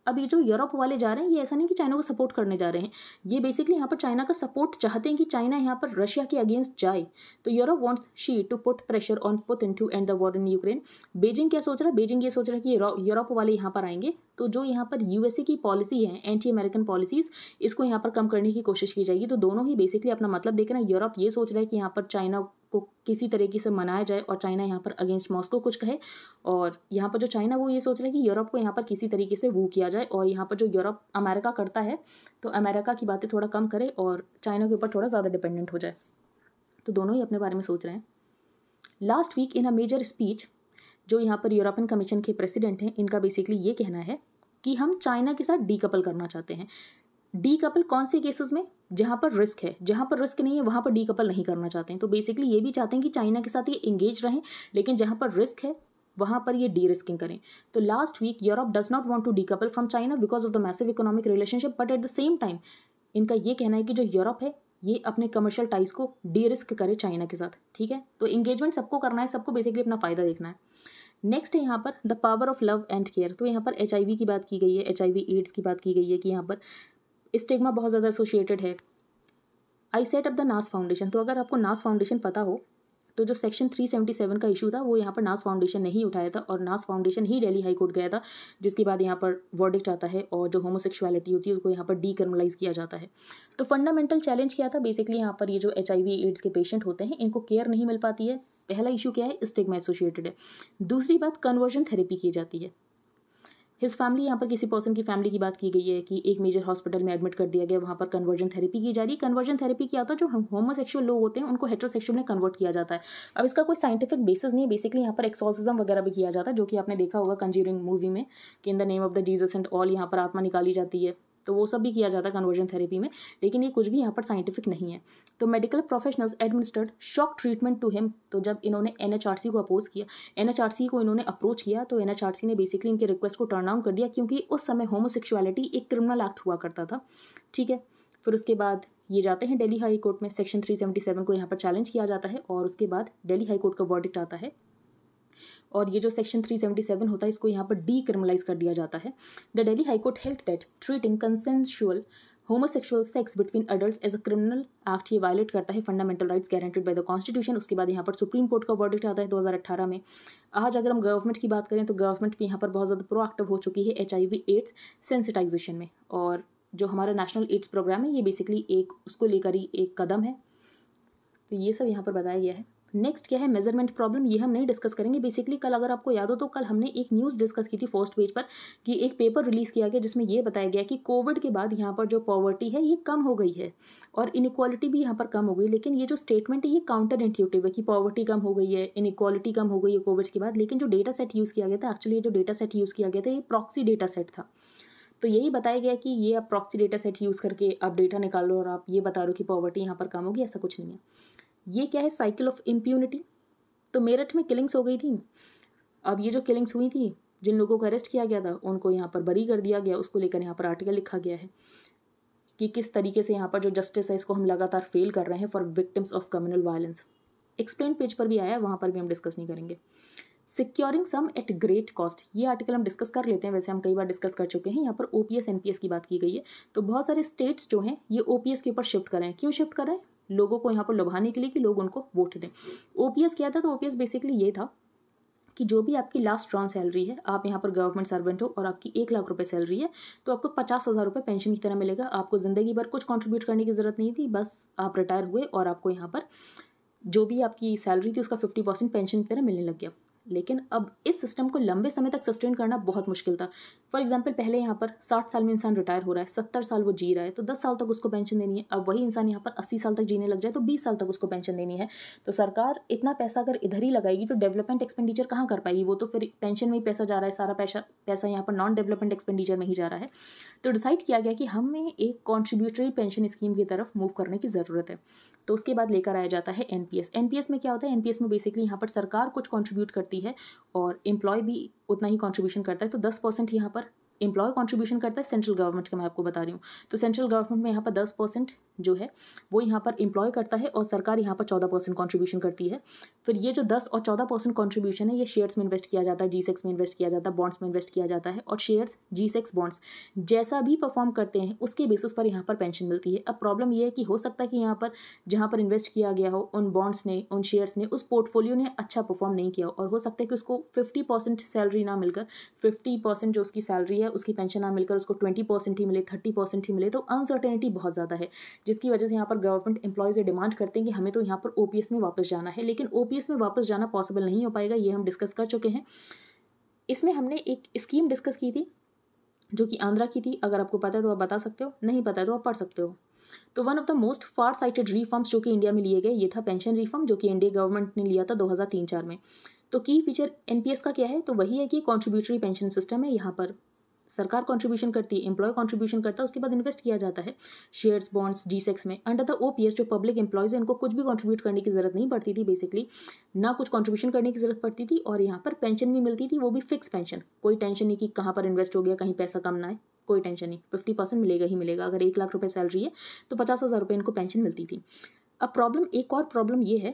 अब ये जो यूरोप वाले जा रहे हैं ये ऐसा नहीं कि चाइना को सपोर्ट करने जा रहे हैं ये बेसिकली यहाँ पर चाइना का सपोर्ट चाहते हैं कि चाइना यहाँ पर रशिया के अगेंस्ट जाए तो Europe wants Xi to put pressure on Putin to end the war in Ukraine Beijing क्या सोच रहा है बेजिंग ये सोच रहा है कि यूरोप वाले यहाँ पर आएंगे तो जो यहाँ पर यूएसए की पॉलिसी है एंटी अमेरिकन पॉलिसीज़ इसको यहाँ पर कम करने की कोशिश की जाएगी तो दोनों ही बेसिकली अपना मतलब देखें ना यूरोप ये सोच रहा है कि यहाँ पर चाइना को किसी तरीके से मनाया जाए और चाइना यहाँ पर अगेंस्ट मॉस्को कुछ कहे और यहाँ पर जो चाइना वो ये सोच रहा है कि यूरोप को यहाँ पर किसी तरीके से वो किया जाए और यहाँ पर जो यूरोप अमेरिका करता है तो अमेरिका की बातें थोड़ा कम करे और चाइना के ऊपर थोड़ा ज़्यादा डिपेंडेंट हो जाए तो दोनों ही अपने बारे में सोच रहे हैं last week in a major speech जो यहाँ पर यूरोपियन कमीशन के प्रेसिडेंट हैं इनका बेसिकली ये कहना है कि हम चाइना के साथ डीकपल करना चाहते हैं डी कपल कौन से केसेस में जहाँ पर रिस्क है जहाँ पर रिस्क नहीं है वहाँ पर डी कपल नहीं करना चाहते हैं तो बेसिकली ये भी चाहते हैं कि चाइना के साथ ये इंगेज रहें लेकिन जहाँ पर रिस्क है वहाँ पर ये डी रिस्किंग करें तो last week Europe does not want to decouple from China because of the massive economic relationship but at the same time इनका ये कहना है कि जो यूरोप है ये अपने कमर्शियल टाइज को डी रिस्क करे चाइना के साथ ठीक है तो इंगेजमेंट सबको करना है सबको बेसिकली अपना फ़ायदा देखना है नेक्स्ट है यहाँ पर the power of love and care तो यहाँ पर एच की बात की गई है एच एड्स की बात की गई है कि यहाँ पर स्टेगमा बहुत ज़्यादा एसोशिएटेड है I set up the Naz foundation तो अगर आपको नास फाउंडेशन पता हो तो जो सेक्शन 377 का इशू था वो यहाँ पर नास फाउंडेशन नहीं उठाया था और नास फाउंडेशन ही डेली हाई कोर्ट गया था जिसके बाद यहाँ पर वर्डिक्ट आता है और जो होमोसेक्सुअलिटी होती है उसको यहाँ पर डीकर्मलाइज किया जाता है तो फंडामेंटल चैलेंज क्या था बेसिकली यहाँ पर ये जो एच एड्स के पेशेंट होते हैं इनको केयर नहीं मिल पाती है पहला इशू क्या है स्टिग्मा एसोसिएटेड है दूसरी बात कन्वर्जन थेरेपी की जाती है हिज फैमिली यहाँ पर किसी पर्सन की फैमिली की बात की गई है कि एक मेजर हॉस्पिटल में एडमिट कर दिया गया वहाँ पर कन्वर्जन थेरेपी की जा रही है कन्वर्जन थेरेपी क्या होता है जो होमोसेक्सुअल लोग होते हैं उनको हेट्रोसेक्सुअल में कन्वर्ट किया जाता है अब इसका कोई साइंटिफिक बेसिस नहीं है बेसिकली यहाँ पर एक्सोसिज्म वगैरह भी किया जाता है जो कि आपने देखा होगा कंज्यूरिंग मूवी में कि in the name of the Jesus and all यहाँ पर आत्मा निकाली जाती है तो वो सब भी किया जाता है कन्वर्जन थेरेपी में लेकिन ये कुछ भी यहाँ पर साइंटिफिक नहीं है तो medical professionals administered shock treatment to him तो जब इन्होंने एन को अपोज किया एन को इन्होंने अप्रोच किया तो एन ने बेसिकली इनके रिक्वेस्ट को टर्न डाउन कर दिया क्योंकि उस समय होमोसेक्सुअलिटी एक क्रिमिनल एक्ट हुआ करता था ठीक है फिर उसके बाद ये जाते हैं दिल्ली हाई कोर्ट में सेक्शन 377 को यहाँ पर चैलेंज किया जाता है और उसके बाद दिल्ली हाई कोर्ट का वर्डिक्ट आता है और ये जो सेक्शन 377 होता है इसको यहाँ पर डीक्रिमिनलाइज कर दिया जाता है the Delhi high court held that treating consensual homosexual sex between adult as a criminal act ये वायलेट करता है fundamental rights guaranteed by the constitution उसके बाद यहाँ पर सुप्रीम कोर्ट का वर्डिक्ट आता है 2018 में आज अगर हम गवर्नमेंट की बात करें तो गवर्नमेंट भी यहाँ पर बहुत ज़्यादा प्रोएक्टिव हो चुकी है एच एड्स सेंसिटाइजेशन में और जो हमारा नेशनल एड्स प्रोग्राम है ये बेसिकली एक उसको लेकर ही एक कदम है तो ये सब यहाँ पर बताया गया है नेक्स्ट क्या है मेजरमेंट प्रॉब्लम ये हम नहीं डिस्कस करेंगे बेसिकली कल अगर आपको याद हो तो कल हमने एक न्यूज़ डिस्कस की थी फर्स्ट पेज पर कि एक पेपर रिलीज़ किया गया जिसमें यह बताया गया कि कोविड के बाद यहाँ पर जो पॉवर्टी है ये कम हो गई है और इनिक्वालिटी भी यहाँ पर कम हो गई लेकिन ये जो स्टेटमेंट है ये काउंटर इंट्यूटिव है कि पॉवर्टी कम हो गई है इनिक्वालिटी कम हो गई है कोविड के बाद लेकिन जो डेटा सेट यूज़ किया गया था एक्चुअली जो डेटा सेट यूज़ किया गया था ये प्रॉक्सी डेटा सेट था तो यही बताया गया कि ये आप प्रॉक्सी डेटा सेट यूज़ करके आप डेटा निकाल लो और आप ये बता रहे हो कि पॉवर्टी यहाँ पर कम होगी ऐसा कुछ नहीं है ये क्या है साइकिल ऑफ इम्प्यूनिटी तो मेरठ में किलिंग्स हो गई थी अब ये जो किलिंग्स हुई थी जिन लोगों को अरेस्ट किया गया था उनको यहाँ पर बरी कर दिया गया उसको लेकर यहाँ पर आर्टिकल लिखा गया है कि किस तरीके से यहाँ पर जो जस्टिस है इसको हम लगातार फेल कर रहे हैं for victims of communal violence explain page पर भी आया वहाँ पर भी हम डिस्कस नहीं करेंगे securing some at great cost ये आर्टिकल हम डिस्कस कर लेते हैं वैसे हम कई बार डिस्कस कर चुके हैं यहाँ पर O P S N P S की बात की गई है तो बहुत सारे स्टेट्स जो हैं ये ओ पी एस के ऊपर शिफ्ट कर रहे हैं क्यों शिफ्ट कर रहे हैं लोगों को यहाँ पर लुभाने के लिए कि लोग उनको वोट दें ओपीएस क्या था तो ओपीएस बेसिकली ये था कि जो भी आपकी लास्ट ड्रॉन सैलरी है आप यहाँ पर गवर्नमेंट सर्वेंट हो और आपकी एक लाख रुपए सैलरी है तो आपको पचास हज़ार रुपये पेंशन की तरह मिलेगा आपको ज़िंदगी भर कुछ कंट्रीब्यूट करने की ज़रूरत नहीं थी बस आप रिटायर हुए और आपको यहाँ पर जो भी आपकी सैलरी थी उसका फिफ्टी परसेंट पेंशन की तरह मिलने लग गया लेकिन अब इस सिस्टम को लंबे समय तक सस्टेन करना बहुत मुश्किल था फॉर एग्जाम्पल पहले यहाँ पर साठ साल में इंसान रिटायर हो रहा है सत्तर साल वो जी रहा है तो दस साल तक उसको पेंशन देनी है अब वही इंसान यहाँ पर अस्सी साल तक जीने लग जाए तो बीस साल तक उसको पेंशन देनी है तो सरकार इतना पैसा अगर इधर ही लगाएगी तो डेवलपमेंट एक्सपेंडिचर कहाँ कर पाएगी वो तो फिर पेंशन में ही पैसा जा रहा है सारा पैसा पैसा यहाँ पर नॉन डेवलपमेंट एक्सपेंडिचर में ही जा रहा है तो डिसाइड किया गया कि हमें एक कॉन्ट्रीब्यूटरी पेंशन स्कीम की तरफ मूव करने की ज़रूरत है तो उसके बाद लेकर आया जाता है एन पी में क्या होता है एन में बेसिकली यहाँ पर सरकार कुछ कॉन्ट्रीब्यूट करती है और एम्प्लॉय भी उतना ही कॉन्ट्रीब्यूशन करता है तो दस परसेंट यहाँ पर एम्प्लॉय कॉन्ट्रीब्यूशन करता है सेंट्रल गवर्नमेंट का मैं आपको बता रही हूँ तो सेंट्रल गवर्नमेंट में यहाँ पर दस परसेंट जो है वो यहाँ पर एम्प्लॉय करता है और सरकार यहाँ पर चौदह परसेंट कॉन्ट्रीब्यूशन करती है फिर ये जो दस और चौदह परसेंट कॉन्ट्रीब्यूशन है ये शेयर्स में इन्वेस्ट किया जाता है जी सेक्स e में इन्वेस्ट किया जाता है बॉन्ड्स में इन्वेस्ट किया जाता है और शेयर्स जी सेक्स बॉन्ड्स जैसा भी परफॉर्म करते हैं उसके बेसिस पर यहाँ पर पेंशन मिलती है अब प्रॉब्लम यह है कि हो सकता है कि यहाँ पर जहाँ पर इन्वेस्ट किया गया हो उन बॉन्ड्स ने उन शेयर्स ने उस पोर्टफोलियो ने अच्छा परफॉर्म नहीं किया और हो सकता है कि उसको फिफ्टी परसेंट सैलरी ना मिलकर फिफ्टी परसेंट जो उसकी सैलरी है है उसकी पेंशन ना मिलकर उसको ट्वेंटी परसेंट ही मिले थर्टी परसेंट ही मिले तो अनसर्टेनिटी बहुत ज़्यादा है जिसकी वजह से यहाँ पर गवर्नमेंट एम्प्लॉयज़ ये डिमांड करते हैं कि हमें तो यहाँ पर ओ में वापस जाना है लेकिन ओ में वापस जाना पॉसिबल नहीं हो पाएगा ये हम डिस्कस कर चुके हैं इसमें हमने एक स्कीम डिस्कस की थी जो कि आंध्रा की थी अगर आपको पता है तो आप बता सकते हो नहीं पता है तो आप पढ़ सकते हो तो one of the most far sighted reforms जो कि इंडिया में लिए गए ये था पेंशन रिफॉर्म जो कि इंडिया गवर्नमेंट ने लिया था 2003-4 में तो की फीचर एनपीएस का क्या है तो वही है कि कॉन्ट्रीब्यूटरी पेंशन सिस्टम है यहाँ पर सरकार कंट्रीब्यूशन करती है एम्प्लॉय कंट्रीब्यूशन करता है उसके बाद इन्वेस्ट किया जाता है शेयर्स बॉन्ड्स जी सेक्स में under the O P S जो पब्लिक एम्प्लॉयज़ है इनको कुछ भी कंट्रीब्यूट करने की ज़रूरत नहीं पड़ती थी बेसिकली ना कुछ कंट्रीब्यूशन करने की ज़रूरत पड़ती थी और यहाँ पर पेंशन भी मिलती थी वो भी फिक्स पेंशन कोई टेंशन नहीं कि कहाँ पर इन्वेस्ट हो गया कहीं पैसा कम ना है कोई टेंशन नहीं फिफ्टी परसेंट मिलेगा ही मिलेगा अगर एक लाख रुपये सैलरी है तो पचास हज़ार रुपये इनको पेंशन मिलती थी अब प्रॉब्लम एक और प्रॉब्लम ये है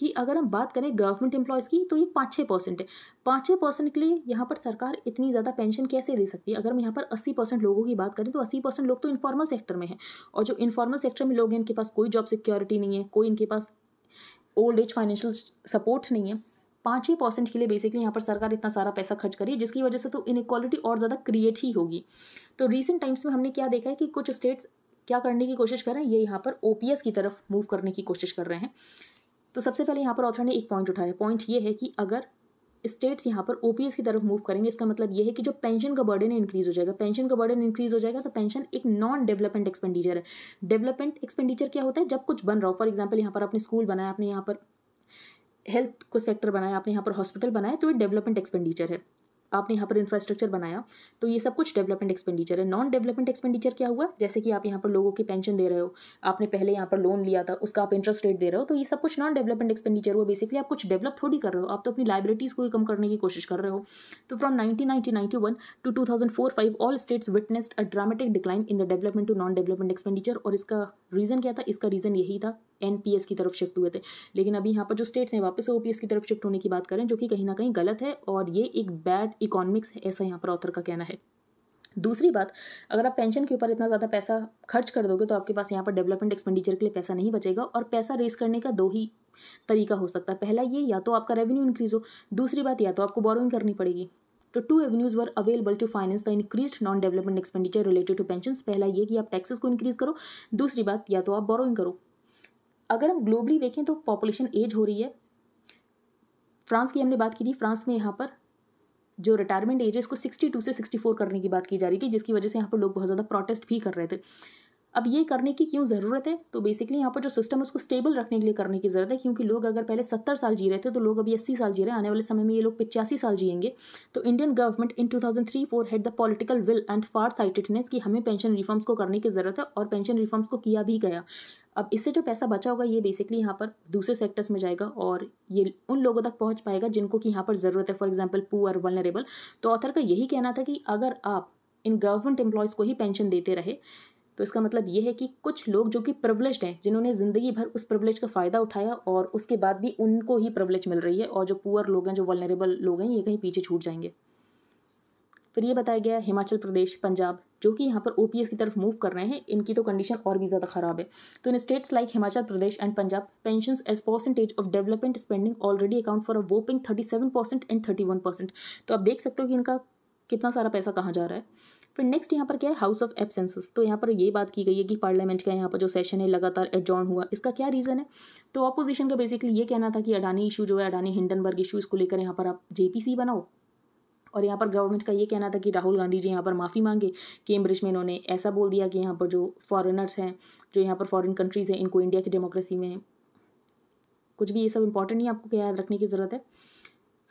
कि अगर हम बात करें गवर्नमेंट एम्प्लॉयज़ की तो ये पाँच छः परसेंट है पाँच छः परसेंट के लिए यहाँ पर सरकार इतनी ज़्यादा पेंशन कैसे दे सकती है अगर हम यहाँ पर अस्सी परसेंट लोगों की बात करें तो अस्सी परसेंट लोग तो इनफॉर्मल सेक्टर में हैं और जो इन्फॉर्मल सेक्टर में लोग हैं इनके पास कोई जॉब सिक्योरिटी नहीं है कोई इनके पास ओल्ड एज फाइनेंशियल सपोर्ट नहीं है पाँच ही परसेंट के लिए बेसिकली यहाँ पर सरकार इतना सारा पैसा खर्च करी है जिसकी वजह से तो इनक्वालिटी और ज़्यादा क्रिएट ही होगी तो रिसेंट टाइम्स में हमने क्या देखा है कि कुछ स्टेट्स क्या करने की कोशिश कर रहे हैं ये यहाँ पर ओ की तरफ मूव करने की कोशिश कर रहे हैं तो सबसे पहले यहाँ पर ऑथर ने एक पॉइंट उठाया पॉइंट ये है कि अगर स्टेट्स यहाँ पर ओ की तरफ मूव करेंगे इसका मतलब ये है कि जो पेंशन का बर्डन इंक्रीज हो जाएगा पेंशन का बर्डन इंक्रीज हो जाएगा तो पेंशन एक नॉन डेवलपमेंट एक्सपेंडिचर है डेवलपमेंट एक्सपेंडिचर क्या होता है जब कुछ बन रहा हो फॉर एग्जाम्पल यहाँ पर आपने स्कूल बनाया आपने यहाँ पर हेल्थ को सेक्टर बनाया आपने यहाँ पर हॉस्पिटल बनाया तो ये डेवलपमेंट एक्सपेंडिचर है आपने यहाँ पर इंफ्रास्ट्रक्चर बनाया तो ये सब कुछ डेवलपमेंट एक्सपेंडिचर है नॉन डेवलपमेंट एक्सपेंडिचर क्या हुआ जैसे कि आप यहाँ पर लोगों की पेंशन दे रहे हो आपने पहले यहाँ पर लोन लिया था उसका आप इंटरेस्ट रेट दे रहे हो तो ये सब कुछ नॉन डेवलपमेंट एक्सपेंडिचर हुआ बेसिकली आप कुछ डेवलप थोड़ी कर रहे हो आप तो अपनी लाइबिलिटीज़ को ही कम करने की कोशिश कर रहे हो तो from nineteen ninety one to two thousand four five all states witnessed a dramatic decline in the development to non development expenditure और इसका रीज़न क्या था इसका रीज़न यही था एन की तरफ शिफ्ट हुए थे लेकिन अभी यहाँ पर जो स्टेट्स हैं वापस पी ओ की तरफ शिफ्ट होने की बात करें जो कि कहीं ना कहीं गलत है और ये एक बैड इकोनॉमिक्स है ऐसा यहाँ पर ऑथर का कहना है दूसरी बात अगर आप पेंशन के ऊपर इतना ज़्यादा पैसा खर्च कर दोगे तो आपके पास यहाँ पर डेवलपमेंट एक्सपेंडिचर के लिए पैसा नहीं बचेगा और पैसा रेस करने का दो ही तरीका हो सकता है पहला ये या तो आपका रेवेन्यू इंक्रीज़ हो दूसरी बात या तो आपको बोरोइंग करनी पड़ेगी तो two avenues were available to finance the increase non development expenditure related to pension पहला ये कि आप टैक्सेस को इंक्रीज करो दूसरी बात या तो आप बोरोइंग करो अगर हम ग्लोबली देखें तो पॉपुलेशन एज हो रही है फ्रांस की हमने बात की थी फ्रांस में यहाँ पर जो रिटायरमेंट एज है इसको सिक्सटी टू से सिक्सटी फोर करने की बात की जा रही थी जिसकी वजह से यहाँ पर लोग बहुत ज़्यादा प्रोटेस्ट भी कर रहे थे अब ये करने की क्यों ज़रूरत है तो बेसिकली यहाँ पर जो सिस्टम है उसको स्टेबल रखने के लिए करने की ज़रूरत है क्योंकि लोग अगर पहले सत्तर साल जी रहे थे तो लोग अभी अस्सी साल जी रहे हैं आने वाले समय में ये लोग पचासी साल जिएंगे तो Indian government in two thousand three four had the political will and far sightedness कि हमें पेंशन रिफॉर्म्स को करने की ज़रूरत है और पेंशन रिफॉर्म्स को किया भी गया अब इससे जो पैसा बचा होगा ये बेसिकली यहाँ पर दूसरे सेक्टर्स में जाएगा और ये उन लोगों तक पहुँच पाएगा जिनको कि यहाँ पर ज़रूरत है फॉर एग्जाम्पल पुअर वनरेबल तो ऑथर का यही कहना था कि अगर आप इन गवर्नमेंट एम्प्लॉयज़ को ही पेंशन देते रहे तो इसका मतलब ये है कि कुछ लोग जो कि प्रिवलेज हैं जिन्होंने ज़िंदगी भर उस प्रिवलेज का फ़ायदा उठाया और उसके बाद भी उनको ही प्रिवलेज मिल रही है और जो पुअर लोग हैं जो वलनरेबल लोग हैं ये कहीं पीछे छूट जाएंगे फिर ये बताया गया हिमाचल प्रदेश पंजाब जो कि यहाँ पर ओ की तरफ मूव कर रहे हैं इनकी तो कंडीशन और भी ज़्यादा ख़राब है तो in states like Himachal Pradesh and Punjab pension as percentage of development spending already account for a whopping thirty seven percent and thirty one percent तो आप देख सकते हो कि इनका कितना सारा पैसा कहाँ जा रहा है फिर नेक्स्ट यहाँ पर क्या है हाउस ऑफ एबसेंसेस तो यहाँ पर ये बात की गई है कि पार्लियामेंट का यहाँ पर जो सेशन है लगातार एडजॉन हुआ इसका क्या रीज़न है तो ऑपोजिशन का बेसिकली ये कहना था कि अडानी इशू जो है अडानी हिंडनबर्ग इशू इसको लेकर यहाँ पर आप जेपीसी बनाओ और यहाँ पर गवर्नमेंट का ये कहना था कि राहुल गांधी जी यहाँ पर माफ़ी मांगे कि में इन्होंने ऐसा बोल दिया कि यहाँ पर जो फॉरेनर्स हैं जो यहाँ पर फॉरेन कंट्रीज़ हैं इनको इंडिया की डेमोक्रेसी में कुछ भी ये सब इंपॉर्टेंट नहीं आपको क्या याद रखने की ज़रूरत है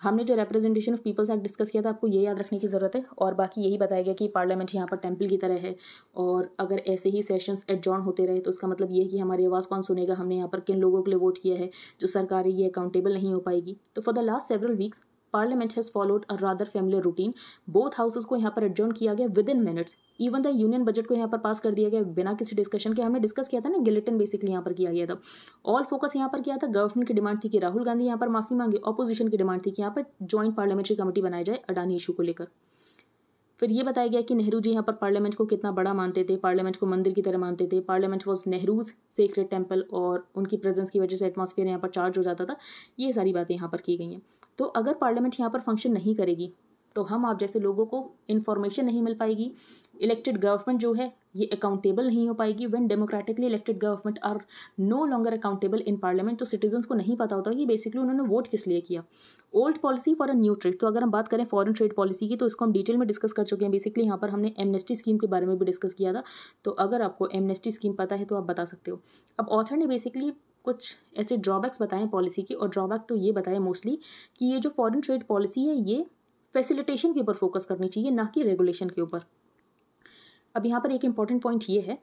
हमने जो representation of people's act discuss किया था आपको ये याद रखने की ज़रूरत है और बाकी यही बताया गया कि पार्लियामेंट यहाँ पर टेम्पल की तरह है और अगर ऐसे ही सेशंस एडजॉन होते रहे तो उसका मतलब ये है कि हमारी आवाज़ कौन सुनेगा हमने यहाँ पर किन लोगों के लिए वोट किया है जो सरकारी ये अकाउंटेबल नहीं हो पाएगी तो for the last several weeks parliament has followed a rather familiar routine both houses को यहाँ पर एडजर्न किया गया within minutes even the union budget को यहाँ पर पास कर दिया गया बिना किसी डिस्कशन के हमने डिस्कस किया था ना गिलेटिन बेसिकली यहाँ पर किया गया था ऑल फोकस यहाँ पर किया था गवर्नमेंट की डिमांड थी कि राहुल गांधी यहाँ पर माफी मांगे ऑपोजिशन की डिमांड थी कि यहाँ पर ज्वाइंट पार्लियामेंट्री कमेटी बनाई जाए अडानी इशू को लेकर फिर ये बताया गया कि नेहरू जी यहाँ पर पार्लियामेंट को कितना बड़ा मानते थे पार्लियामेंट को मंदिर की तरह मानते थे parliament was Nehru's secret temple और उनकी प्रेजेंस की वजह से एटमॉस्फेयर यहाँ पर चार्ज हो जाता था ये सारी बातें यहाँ पर की गई हैं तो अगर पार्लियामेंट यहाँ पर फंक्शन नहीं करेगी तो हम आप जैसे लोगों को इन्फॉर्मेशन नहीं मिल पाएगी इलेक्टेड गवर्नमेंट जो है ये अकाउंटेबल नहीं हो पाएगी when democratically elected government are no longer accountable in parliament तो सिटीजन्स को नहीं पता होता कि बेसिकली उन्होंने वोट किस लिए किया old policy for a new trade तो अगर हम बात करें फॉरन ट्रेड पॉलिसी की तो इसको हम डिटेल में डिस्कस कर चुके हैं बेसिकली यहाँ पर हमने एमनेस्टी स्कीम के बारे में भी डिस्कस किया था तो अगर आपको एमनेस्टी स्कीम पता है तो आप बता सकते हो अब ऑथर ने बेसिकली कुछ ऐसे ड्रॉबैक्स बताएं पॉलिसी के और ड्रॉबैक तो ये बताएं मोस्टली कि ये जो फॉरेन ट्रेड पॉलिसी है ये फैसिलिटेशन के ऊपर फोकस करनी चाहिए ना कि रेगुलेशन के ऊपर अब यहाँ पर एक इम्पॉर्टेंट पॉइंट ये है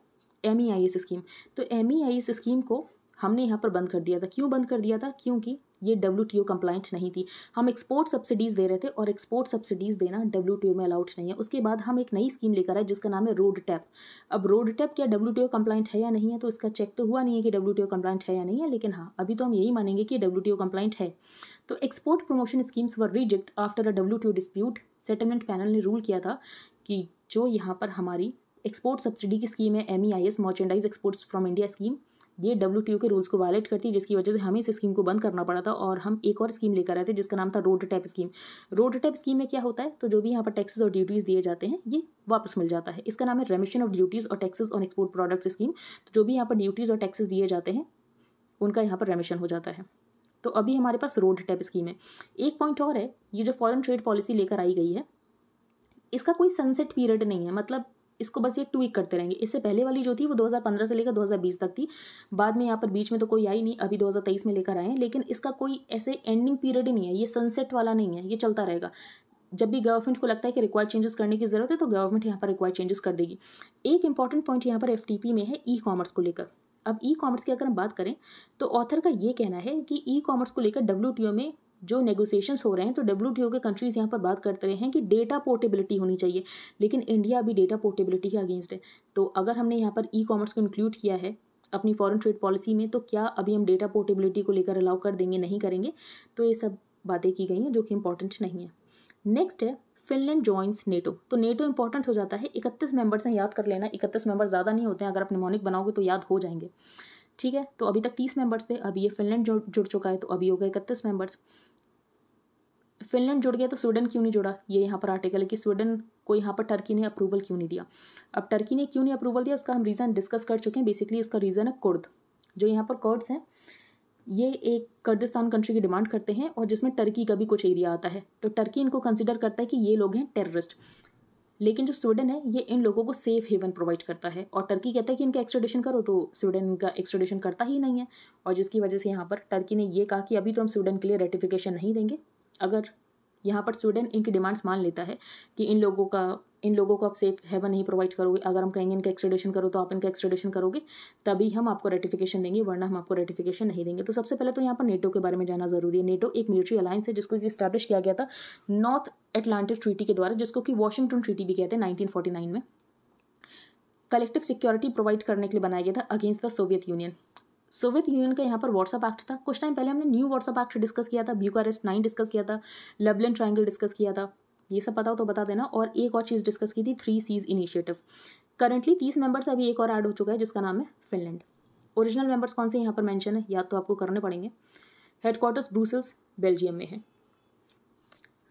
M E I S scheme तो M E I S scheme को हमने यहाँ पर बंद कर दिया था क्यों बंद कर दिया था क्योंकि ये डब्ल्यू टी ओ कंप्लाइंट नहीं थी हम एक्सपोर्ट सब्सिडीज़ दे रहे थे और एक्सपोर्ट सब्सिडीज़ देना डब्ल्यू टी ओ में अलाउड नहीं है उसके बाद हम एक नई स्कीम लेकर आए जिसका नाम है रोड टैप अब रोड टैप क्या डब्ल्यू टी ओ कंप्लाइंट है या नहीं है तो इसका चेक तो हुआ नहीं है कि डब्ल्यू टी ओ कंप्लाइंट है या नहीं है लेकिन हाँ अभी तो हम यही मानेंगे कि डब्ल्यू टी ओ कंप्लाइंट है तो export promotion schemes were reject after a W T dispute settlement panel ने रूल किया था कि जो यहाँ पर हमारी एक्सपोर्ट सब्सिडी की स्कीम है M E I S merchandise exports from India scheme ये डब्ल्यू के रूल्स को वायलेट करती है जिसकी वजह से हमें इस स्कीम को बंद करना पड़ा था और हम एक और स्कीम लेकर आए थे जिसका नाम था RoDTEP scheme RoDTEP scheme में क्या होता है तो जो भी यहाँ पर टैक्सेस और ड्यूटीज़ दिए जाते हैं ये वापस मिल जाता है इसका नाम है रेमिशन ऑफ ड्यूटीज़ और taxes on export products scheme तो जो भी यहाँ पर ड्यूटीज़ और टैक्सेस दिए जाते हैं उनका यहाँ पर रेमिशन हो जाता है तो अभी हमारे पास रोड टैप स्कीम है एक पॉइंट और है ये जो फॉरेन ट्रेड पॉलिसी लेकर आई गई है इसका कोई सनसेट पीरियड नहीं है मतलब इसको बस ये ट्वीक करते रहेंगे इससे पहले वाली जो थी वो 2015 से लेकर 2020 तक थी बाद में यहाँ पर बीच में तो कोई आई नहीं अभी 2023 में लेकर आए हैं लेकिन इसका कोई ऐसे एंडिंग पीरियड ही नहीं है ये सनसेट वाला नहीं है ये चलता रहेगा जब भी गवर्नमेंट को लगता है कि रिक्वायर्ड चेंजेस करने की ज़रूरत है तो गवर्नमेंट यहाँ पर रिक्वायर्ड चेंजेस कर देगी एक इंपॉर्टेंट पॉइंट यहाँ पर एफ में है ई कॉमर्स को लेकर अब ई कॉमर्स की अगर हम बात करें तो ऑथर का ये कहना है कि ई कॉमर्स को लेकर डब्ल्यू में जो नेगोशिएशंस हो रहे हैं तो डब्ल्यू के कंट्रीज़ यहाँ पर बात करते रहे हैं कि डेटा पोर्टेबिलिटी होनी चाहिए लेकिन इंडिया अभी डेटा पोर्टेबिलिटी के अगेंस्ट है तो अगर हमने यहाँ पर ई कॉमर्स को इंक्लूड किया है अपनी फॉरेन ट्रेड पॉलिसी में तो क्या अभी हम डेटा पोर्टेबिलिटी को लेकर अलाउ कर देंगे नहीं करेंगे तो ये सब बातें की गई हैं जो कि इंपॉर्टेंट नहीं है नेक्स्ट है फिनलैंड ज्वाइंस नेटो तो नेटो इंपॉर्टेंट हो जाता है इकतीस मेंबर्स हैं याद कर लेना इकतीस मेंबर ज़्यादा नहीं होते हैं अगर आप निमोनिक बनाओगे तो याद हो जाएंगे ठीक है तो अभी तक तीस मेंबर्स थे अभी ये फिनलैंड जुड़ जुड़ चुका है तो अभी हो गए इकतीस मेंबर्स फिनलैंड जुड़ गया तो स्वीडन क्यों नहीं जुड़ा ये यहाँ पर आर्टिकल है कि स्वीडन को यहाँ पर टर्की ने अप्रूवल क्यों नहीं दिया अब टर्की ने क्यों नहीं अप्रूवल दिया उसका हम रीज़न डिस्कस कर चुके हैं बेसिकली उसका रीज़न है कुर्द जो यहाँ पर कर्ड्स हैं ये एक कर्दिस्तान कंट्री की डिमांड करते हैं और जिसमें टर्की का भी कुछ एरिया आता है तो टर्की इनको कंसिडर करता है कि ये लोग हैं टेररिस्ट लेकिन जो स्वीडन है ये इन लोगों को सेफ हेवन प्रोवाइड करता है और टर्की कहता है कि इनका एक्सट्रोडेशन करो तो स्वीडन इनका एक्सट्रोडेशन करता ही नहीं है और जिसकी वजह से यहाँ पर टर्की ने ये कहा कि अभी तो हम स्वीडन के लिए रेटिफिकेशन नहीं देंगे अगर यहाँ पर स्वीडन इनकी डिमांड्स मान लेता है कि इन लोगों का इन लोगों को आप सेफ हेवन नहीं प्रोवाइड करोगे अगर हम कहेंगे इनका एक्सट्रेडेशन करो तो आप इनका एक्सट्रेडेशन करोगे तभी हम आपको रेटिफिकेशन देंगे वरना हम आपको रेटिफिकेशन नहीं देंगे तो सबसे पहले तो यहाँ पर नेटो के बारे में जाना जरूरी है नेटो एक मिलिट्री अलायंस है जिसको इस्टेब्लिश किया गया था नॉर्थ एटलांटिक ट्रीटी के द्वारा जिसको कि वॉशिंगटन ट्रीटी भी कहते हैं नाइनटीन में कलेक्टिव सिक्योरिटी प्रोवाइड करने के लिए बनाया गया था against the Soviet Union Soviet Union का यहाँ पर व्हाट्सअप एक्ट था कुछ टाइम पहले हमने न्यू व्हाट्सअप एक्ट डिस्कस किया था ब्यूकारेस्ट नाइन डिस्कस किया था लबलिन ट्रायंगल डिस्कस किया था ये सब पता हो तो बता देना और एक और चीज़ डिस्कस की थी थ्री सीज इनिशिएटिव करंटली तीस मेंबर्स अभी एक और ऐड हो चुका है जिसका नाम है फिनलैंड ओरिजिनल मेंबर्स कौन से यहाँ पर मेंशन है याद तो आपको करने पड़ेंगे हेडक्वार्टर्स ब्रूसल्स बेल्जियम में है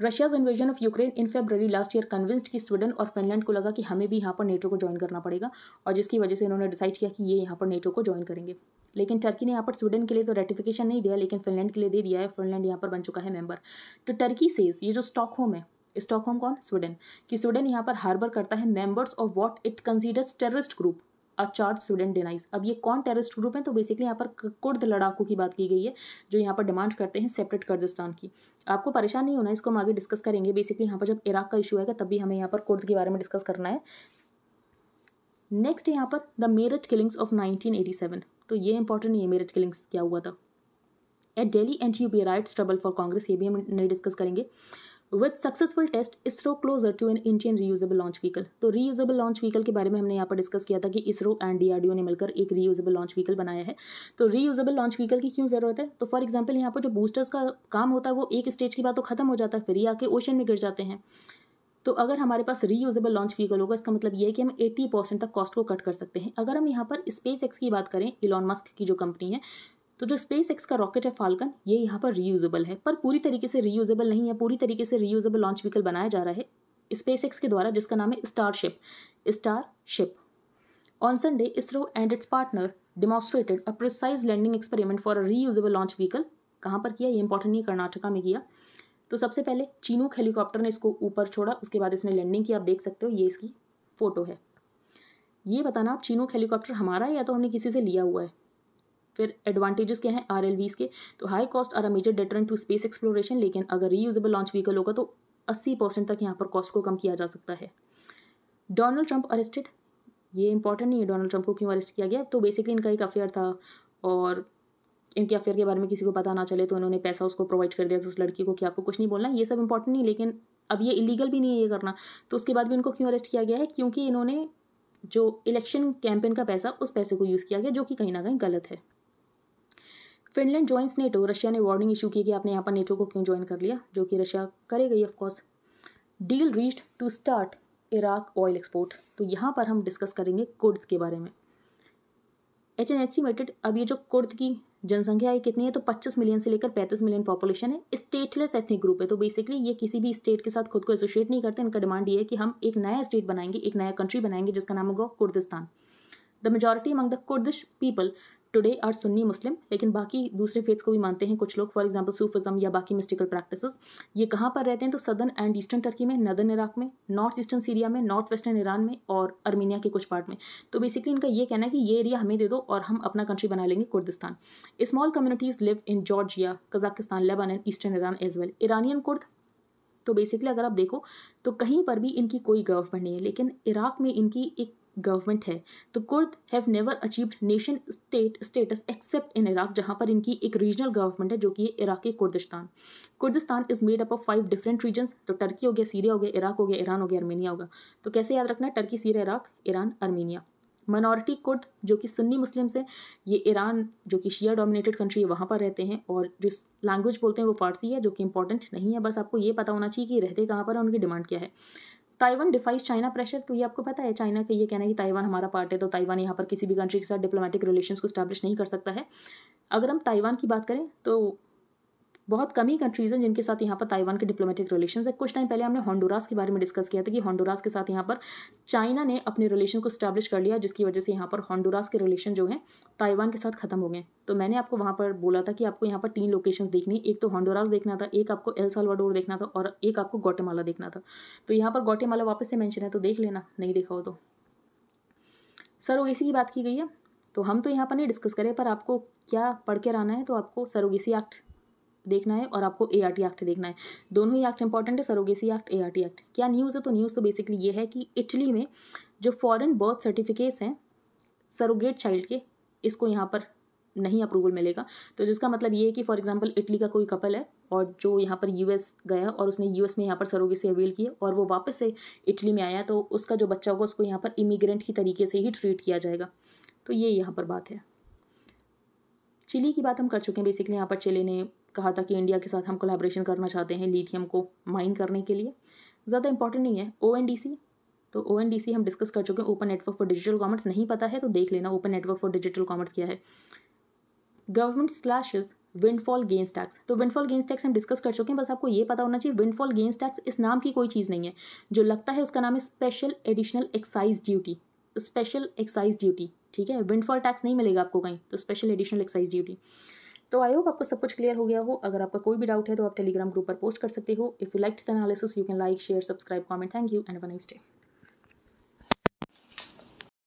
Russia's invasion of Ukraine in February last year convinced कि स्वीडन और फिनलैंड को लगा कि हमें भी यहाँ पर नेटो को ज्वाइन करना पड़ेगा और जिसकी वजह से इन्होंने डिसाइड किया कि ये यहाँ पर नेटो को ज्वाइन करेंगे लेकिन टर्की ने यहाँ पर स्वीडन के लिए तो रेटिफिकेशन नहीं दिया लेकिन फिनलैंड के लिए दे दिया है फिनलैंड यहाँ पर बन चुका है मेंबर तो टर्की सेज ये जो स्टॉकहोम है स्टॉकहोम कौन स्वीडन कि स्वीडन यहाँ पर हार्बर करता है members of what it considers terrorist group a charge Sweden denies अब ये कौन टेररिस्ट ग्रुप है तो बेसिकली यहाँ पर कुर्द लड़ाकू की बात की गई है जो यहाँ पर डिमांड करते हैं सेपरेट कर्दिस्तान की आपको परेशान नहीं होना इसको हम आगे डिस्कस करेंगे बेसिकली यहाँ पर जब इराक का इशू आएगा तब भी हमें यहाँ पर कुर्द के बारे में डिस्कस करना है नेक्स्ट यहाँ पर द मेरठ किलिंग्स ऑफ 1987 तो ये इंपॉर्टेंट नहीं है मेरठ किलिंग्स क्या हुआ था at daily anti B right struggle for Congress ये भी हम नहीं डिस्कस करेंगे with successful test ISRO closer to an Indian reusable launch vehicle तो रीयूजेबल लॉन्च व्हीकल के बारे में हमने यहाँ पर डिस्कस किया था कि इसरो एंड डीआरडीओ ने मिलकर एक रीयूजेबल लॉन्च व्हीकल बनाया है तो रीयूजेबल लॉन्च व्हीकल की क्यों जरूरत है तो फॉर एग्जाम्पल यहाँ पर जो बूस्टर्स का काम होता है वो एक स्टेज के बाद तो खत्म हो जाता है फिर ही आके ओशन में गिर जाते हैं तो अगर हमारे पास रीयूजेबल लॉन्च व्हीकल होगा इसका मतलब ये है कि हम 80 परसेंट तक कॉस्ट को कट कर सकते हैं अगर हम यहाँ पर स्पेस एक्स की बात करें इलॉन मस्क की जो कंपनी है तो जो स्पेस एक्स का रॉकेट है फाल्कन ये यहाँ पर रीयूजेबल है पर पूरी तरीके से रीयूजेबल नहीं है पूरी तरीके से रीयूजेबल लॉन्च व्हीकल बनाया जा रहा है स्पेस एक्स के द्वारा जिसका नाम है Starship Starship on Sunday ISRO and its partner demonstrated a precise landing experiment for a reusable launch vehicle कहाँ पर किया ये इंपॉर्टेंट नहीं कर्नाटका में किया तो सबसे पहले चीनूक हेलीकॉप्टर ने इसको ऊपर छोड़ा उसके बाद इसने लैंडिंग की आप देख सकते हो ये इसकी फ़ोटो है ये बताना आप चीनूक हेलीकॉप्टर हमारा है या तो हमने किसी से लिया हुआ है फिर एडवांटेजेस क्या हैं आर के तो high cost are a major deterrent to space exploration लेकिन अगर रीयूजेबल लॉन्च व्हीकल होगा तो अस्सी परसेंट तक यहाँ पर कॉस्ट को कम किया जा सकता है डोनाल्ड ट्रंप अरेस्टेड ये इंपॉर्टेंट नहीं है डोनाल्ड ट्रंप को क्यों अरेस्ट किया गया तो बेसिकली इनका एक अफेयर था और इनके अफेयर के बारे में किसी को पता ना चले तो उन्होंने पैसा उसको प्रोवाइड कर दिया तो उस लड़की को कि आपको कुछ नहीं बोलना ये सब इंपॉर्टेंट नहीं लेकिन अब ये इलीगल भी नहीं है ये करना तो उसके बाद भी इनको क्यों अरेस्ट किया गया है क्योंकि इन्होंने जो इलेक्शन कैंपेन का पैसा उस पैसे को यूज़ किया गया जो कि कहीं ना कहीं गलत है फिनलैंड ज्वाइंस नेटो रशिया ने वार्निंग इशू की कि आपने यहाँ पर नेटो को क्यों ज्वाइन कर लिया जो कि रशिया करेगा ही of course deal reached to start Iraq oil export तो यहाँ पर हम डिस्कस करेंगे कुर्द के बारे में एच एन एस्टिमेटेड अब ये जो कुर्द की जनसंख्या है कितनी है तो 25 मिलियन से लेकर 35 मिलियन पॉपुलेशन है स्टेटलेस एथनिक ग्रुप है तो बेसिकली ये किसी भी स्टेट के साथ खुद को एसोशिएट नहीं करते इनका डिमांड ये है कि हम एक नया स्टेट बनाएंगे एक नया कंट्री बनाएंगे जिसका नाम होगा Kurdistan the majority among the Kurdish people today are Sunni Muslim लेकिन बाकी दूसरे फेथ्स को भी मानते हैं कुछ लोग फॉर एग्जांपल सूफिज्म या बाकी मिस्टिकल प्रैक्टिसेस ये कहाँ पर रहते हैं तो सदर्न एंड ईस्टर्न टर्की में नदर इराक में नॉर्थ ईस्टर्न सीरिया में नॉर्थ वेस्टर्न ईरान में और अर्मीनिया के कुछ पार्ट में तो बेसिकली इनका ये कहना है कि ये एरिया हमें दे दो और हम अपना कंट्री बना लेंगे Kurdistan small communities live in Georgia Kazakhstan Lebanon and eastern Iran as well Iranian Kurd तो बेसिकली अगर आप देखो तो कहीं पर भी इनकी कोई गवर्नमेंट नहीं है लेकिन इराक में इनकी एक गवर्नमेंट है तो Kurd have never achieved nation state status except in Iraq जहाँ पर इनकी एक रीजनल गवर्नमेंट है जो कि Iraqi Kurdistan Kurdistan is made up of five different region तो टर्की हो गया सीरिया हो गया इराक हो गया ईरान हो गया अर्मेनिया होगा तो कैसे याद रखना है Turkey Syria Iraq Iran Armenia minority Kurd जो कि सुन्नी मुस्लिम्स हैं ये ईरान जो कि शिया डोमिनेटेड कंट्री है वहाँ पर रहते हैं और जिस लैंग्वेज बोलते हैं वो फारसी है जो कि इंपॉर्टेंट नहीं है बस आपको ये पता होना चाहिए कि रहते कहाँ पर है उनकी डिमांड क्या है ताइवान डिफाइज चाइना प्रेशर तो ये आपको पता है चाइना का ये कहना है कि ताइवान हमारा पार्ट है तो ताइवान यहाँ पर किसी भी कंट्री के साथ डिप्लोमेटिक रिलेशन को स्टैब्लिश नहीं कर सकता है अगर हम ताइवान की बात करें तो बहुत कम ही कंट्रीज़ हैं जिनके साथ यहाँ पर ताइवान के डिप्लोमेटिक रिलेशन है कुछ टाइम पहले हमने हॉन्डोरास के बारे में डिस्कस किया था कि हॉन्डोरास के साथ यहाँ पर चाइना ने अपने रिलेशन को स्टैब्लिश कर लिया जिसकी वजह से यहाँ पर हॉन्डोरास के रिलेशन जो हैं ताइवान के साथ खत्म हो गए तो मैंने आपको वहाँ पर बोला था कि आपको यहाँ पर तीन लोकेशन देखनी एक तो हॉन्डोरास देखना था एक आपको एल सालवाडोर देखना था और एक आपको गोटेमाला देखना था तो यहाँ पर गोटेमाला वापस से मैंशन है तो देख लेना नहीं देखा हो तो सरोगेसी की बात की गई है तो हम तो यहाँ पर नहीं डिस्कस करें पर आपको क्या पढ़ कर आना है तो आपको सरोगेसी एक्ट देखना है और आपको ए आर टी एक्ट देखना है दोनों ही एक्ट इंपॉर्टेंट है surrogacy act A R T act क्या न्यूज़ है तो न्यूज़ तो बेसिकली ये है कि इटली में जो फॉरेन बर्थ सर्टिफिकेट्स हैं सरोगेट चाइल्ड के इसको यहाँ पर नहीं अप्रूवल मिलेगा तो जिसका मतलब ये है कि फॉर एग्जांपल इटली का कोई कपल है और जो यहाँ पर यूएस गया और उसने यूएस में यहाँ पर सरोगेसी अवेल की और वो वापस से इटली में आया तो उसका जो बच्चा होगा उसको यहाँ पर इमिग्रेंट की तरीके से ही ट्रीट किया जाएगा तो ये यहाँ पर बात है चिली की बात हम कर चुके हैं बेसिकली यहाँ पर चिले ने कहा था कि इंडिया के साथ हम कोलैबोरेशन करना चाहते हैं लिथियम को माइन करने के लिए ज़्यादा इंपॉर्टेंट नहीं है ओ तो ओ हम डिस्कस कर चुके हैं open network for digital commerce नहीं पता है तो देख लेना open network for digital commerce क्या है government slashes windfall gains tax तो विंडफॉल गेंस टैक्स हम डिस्कस कर चुके हैं बस आपको ये पता होना चाहिए विंडफॉल गेंस टैक्स इस नाम की कोई चीज़ नहीं है जो लगता है उसका नाम है special additional excise duty special excise duty ठीक है विंडफॉल टैक्स नहीं मिलेगा आपको कहीं तो स्पेशल एडिशनल एक्साइज ड्यूटी तो आई होप आपको सब कुछ क्लियर हो गया हो अगर आपका कोई भी डाउट है तो आप टेलीग्राम ग्रुप पर पोस्ट कर सकते हो if you like the analysis you can like share subscribe comment thank you and one nice day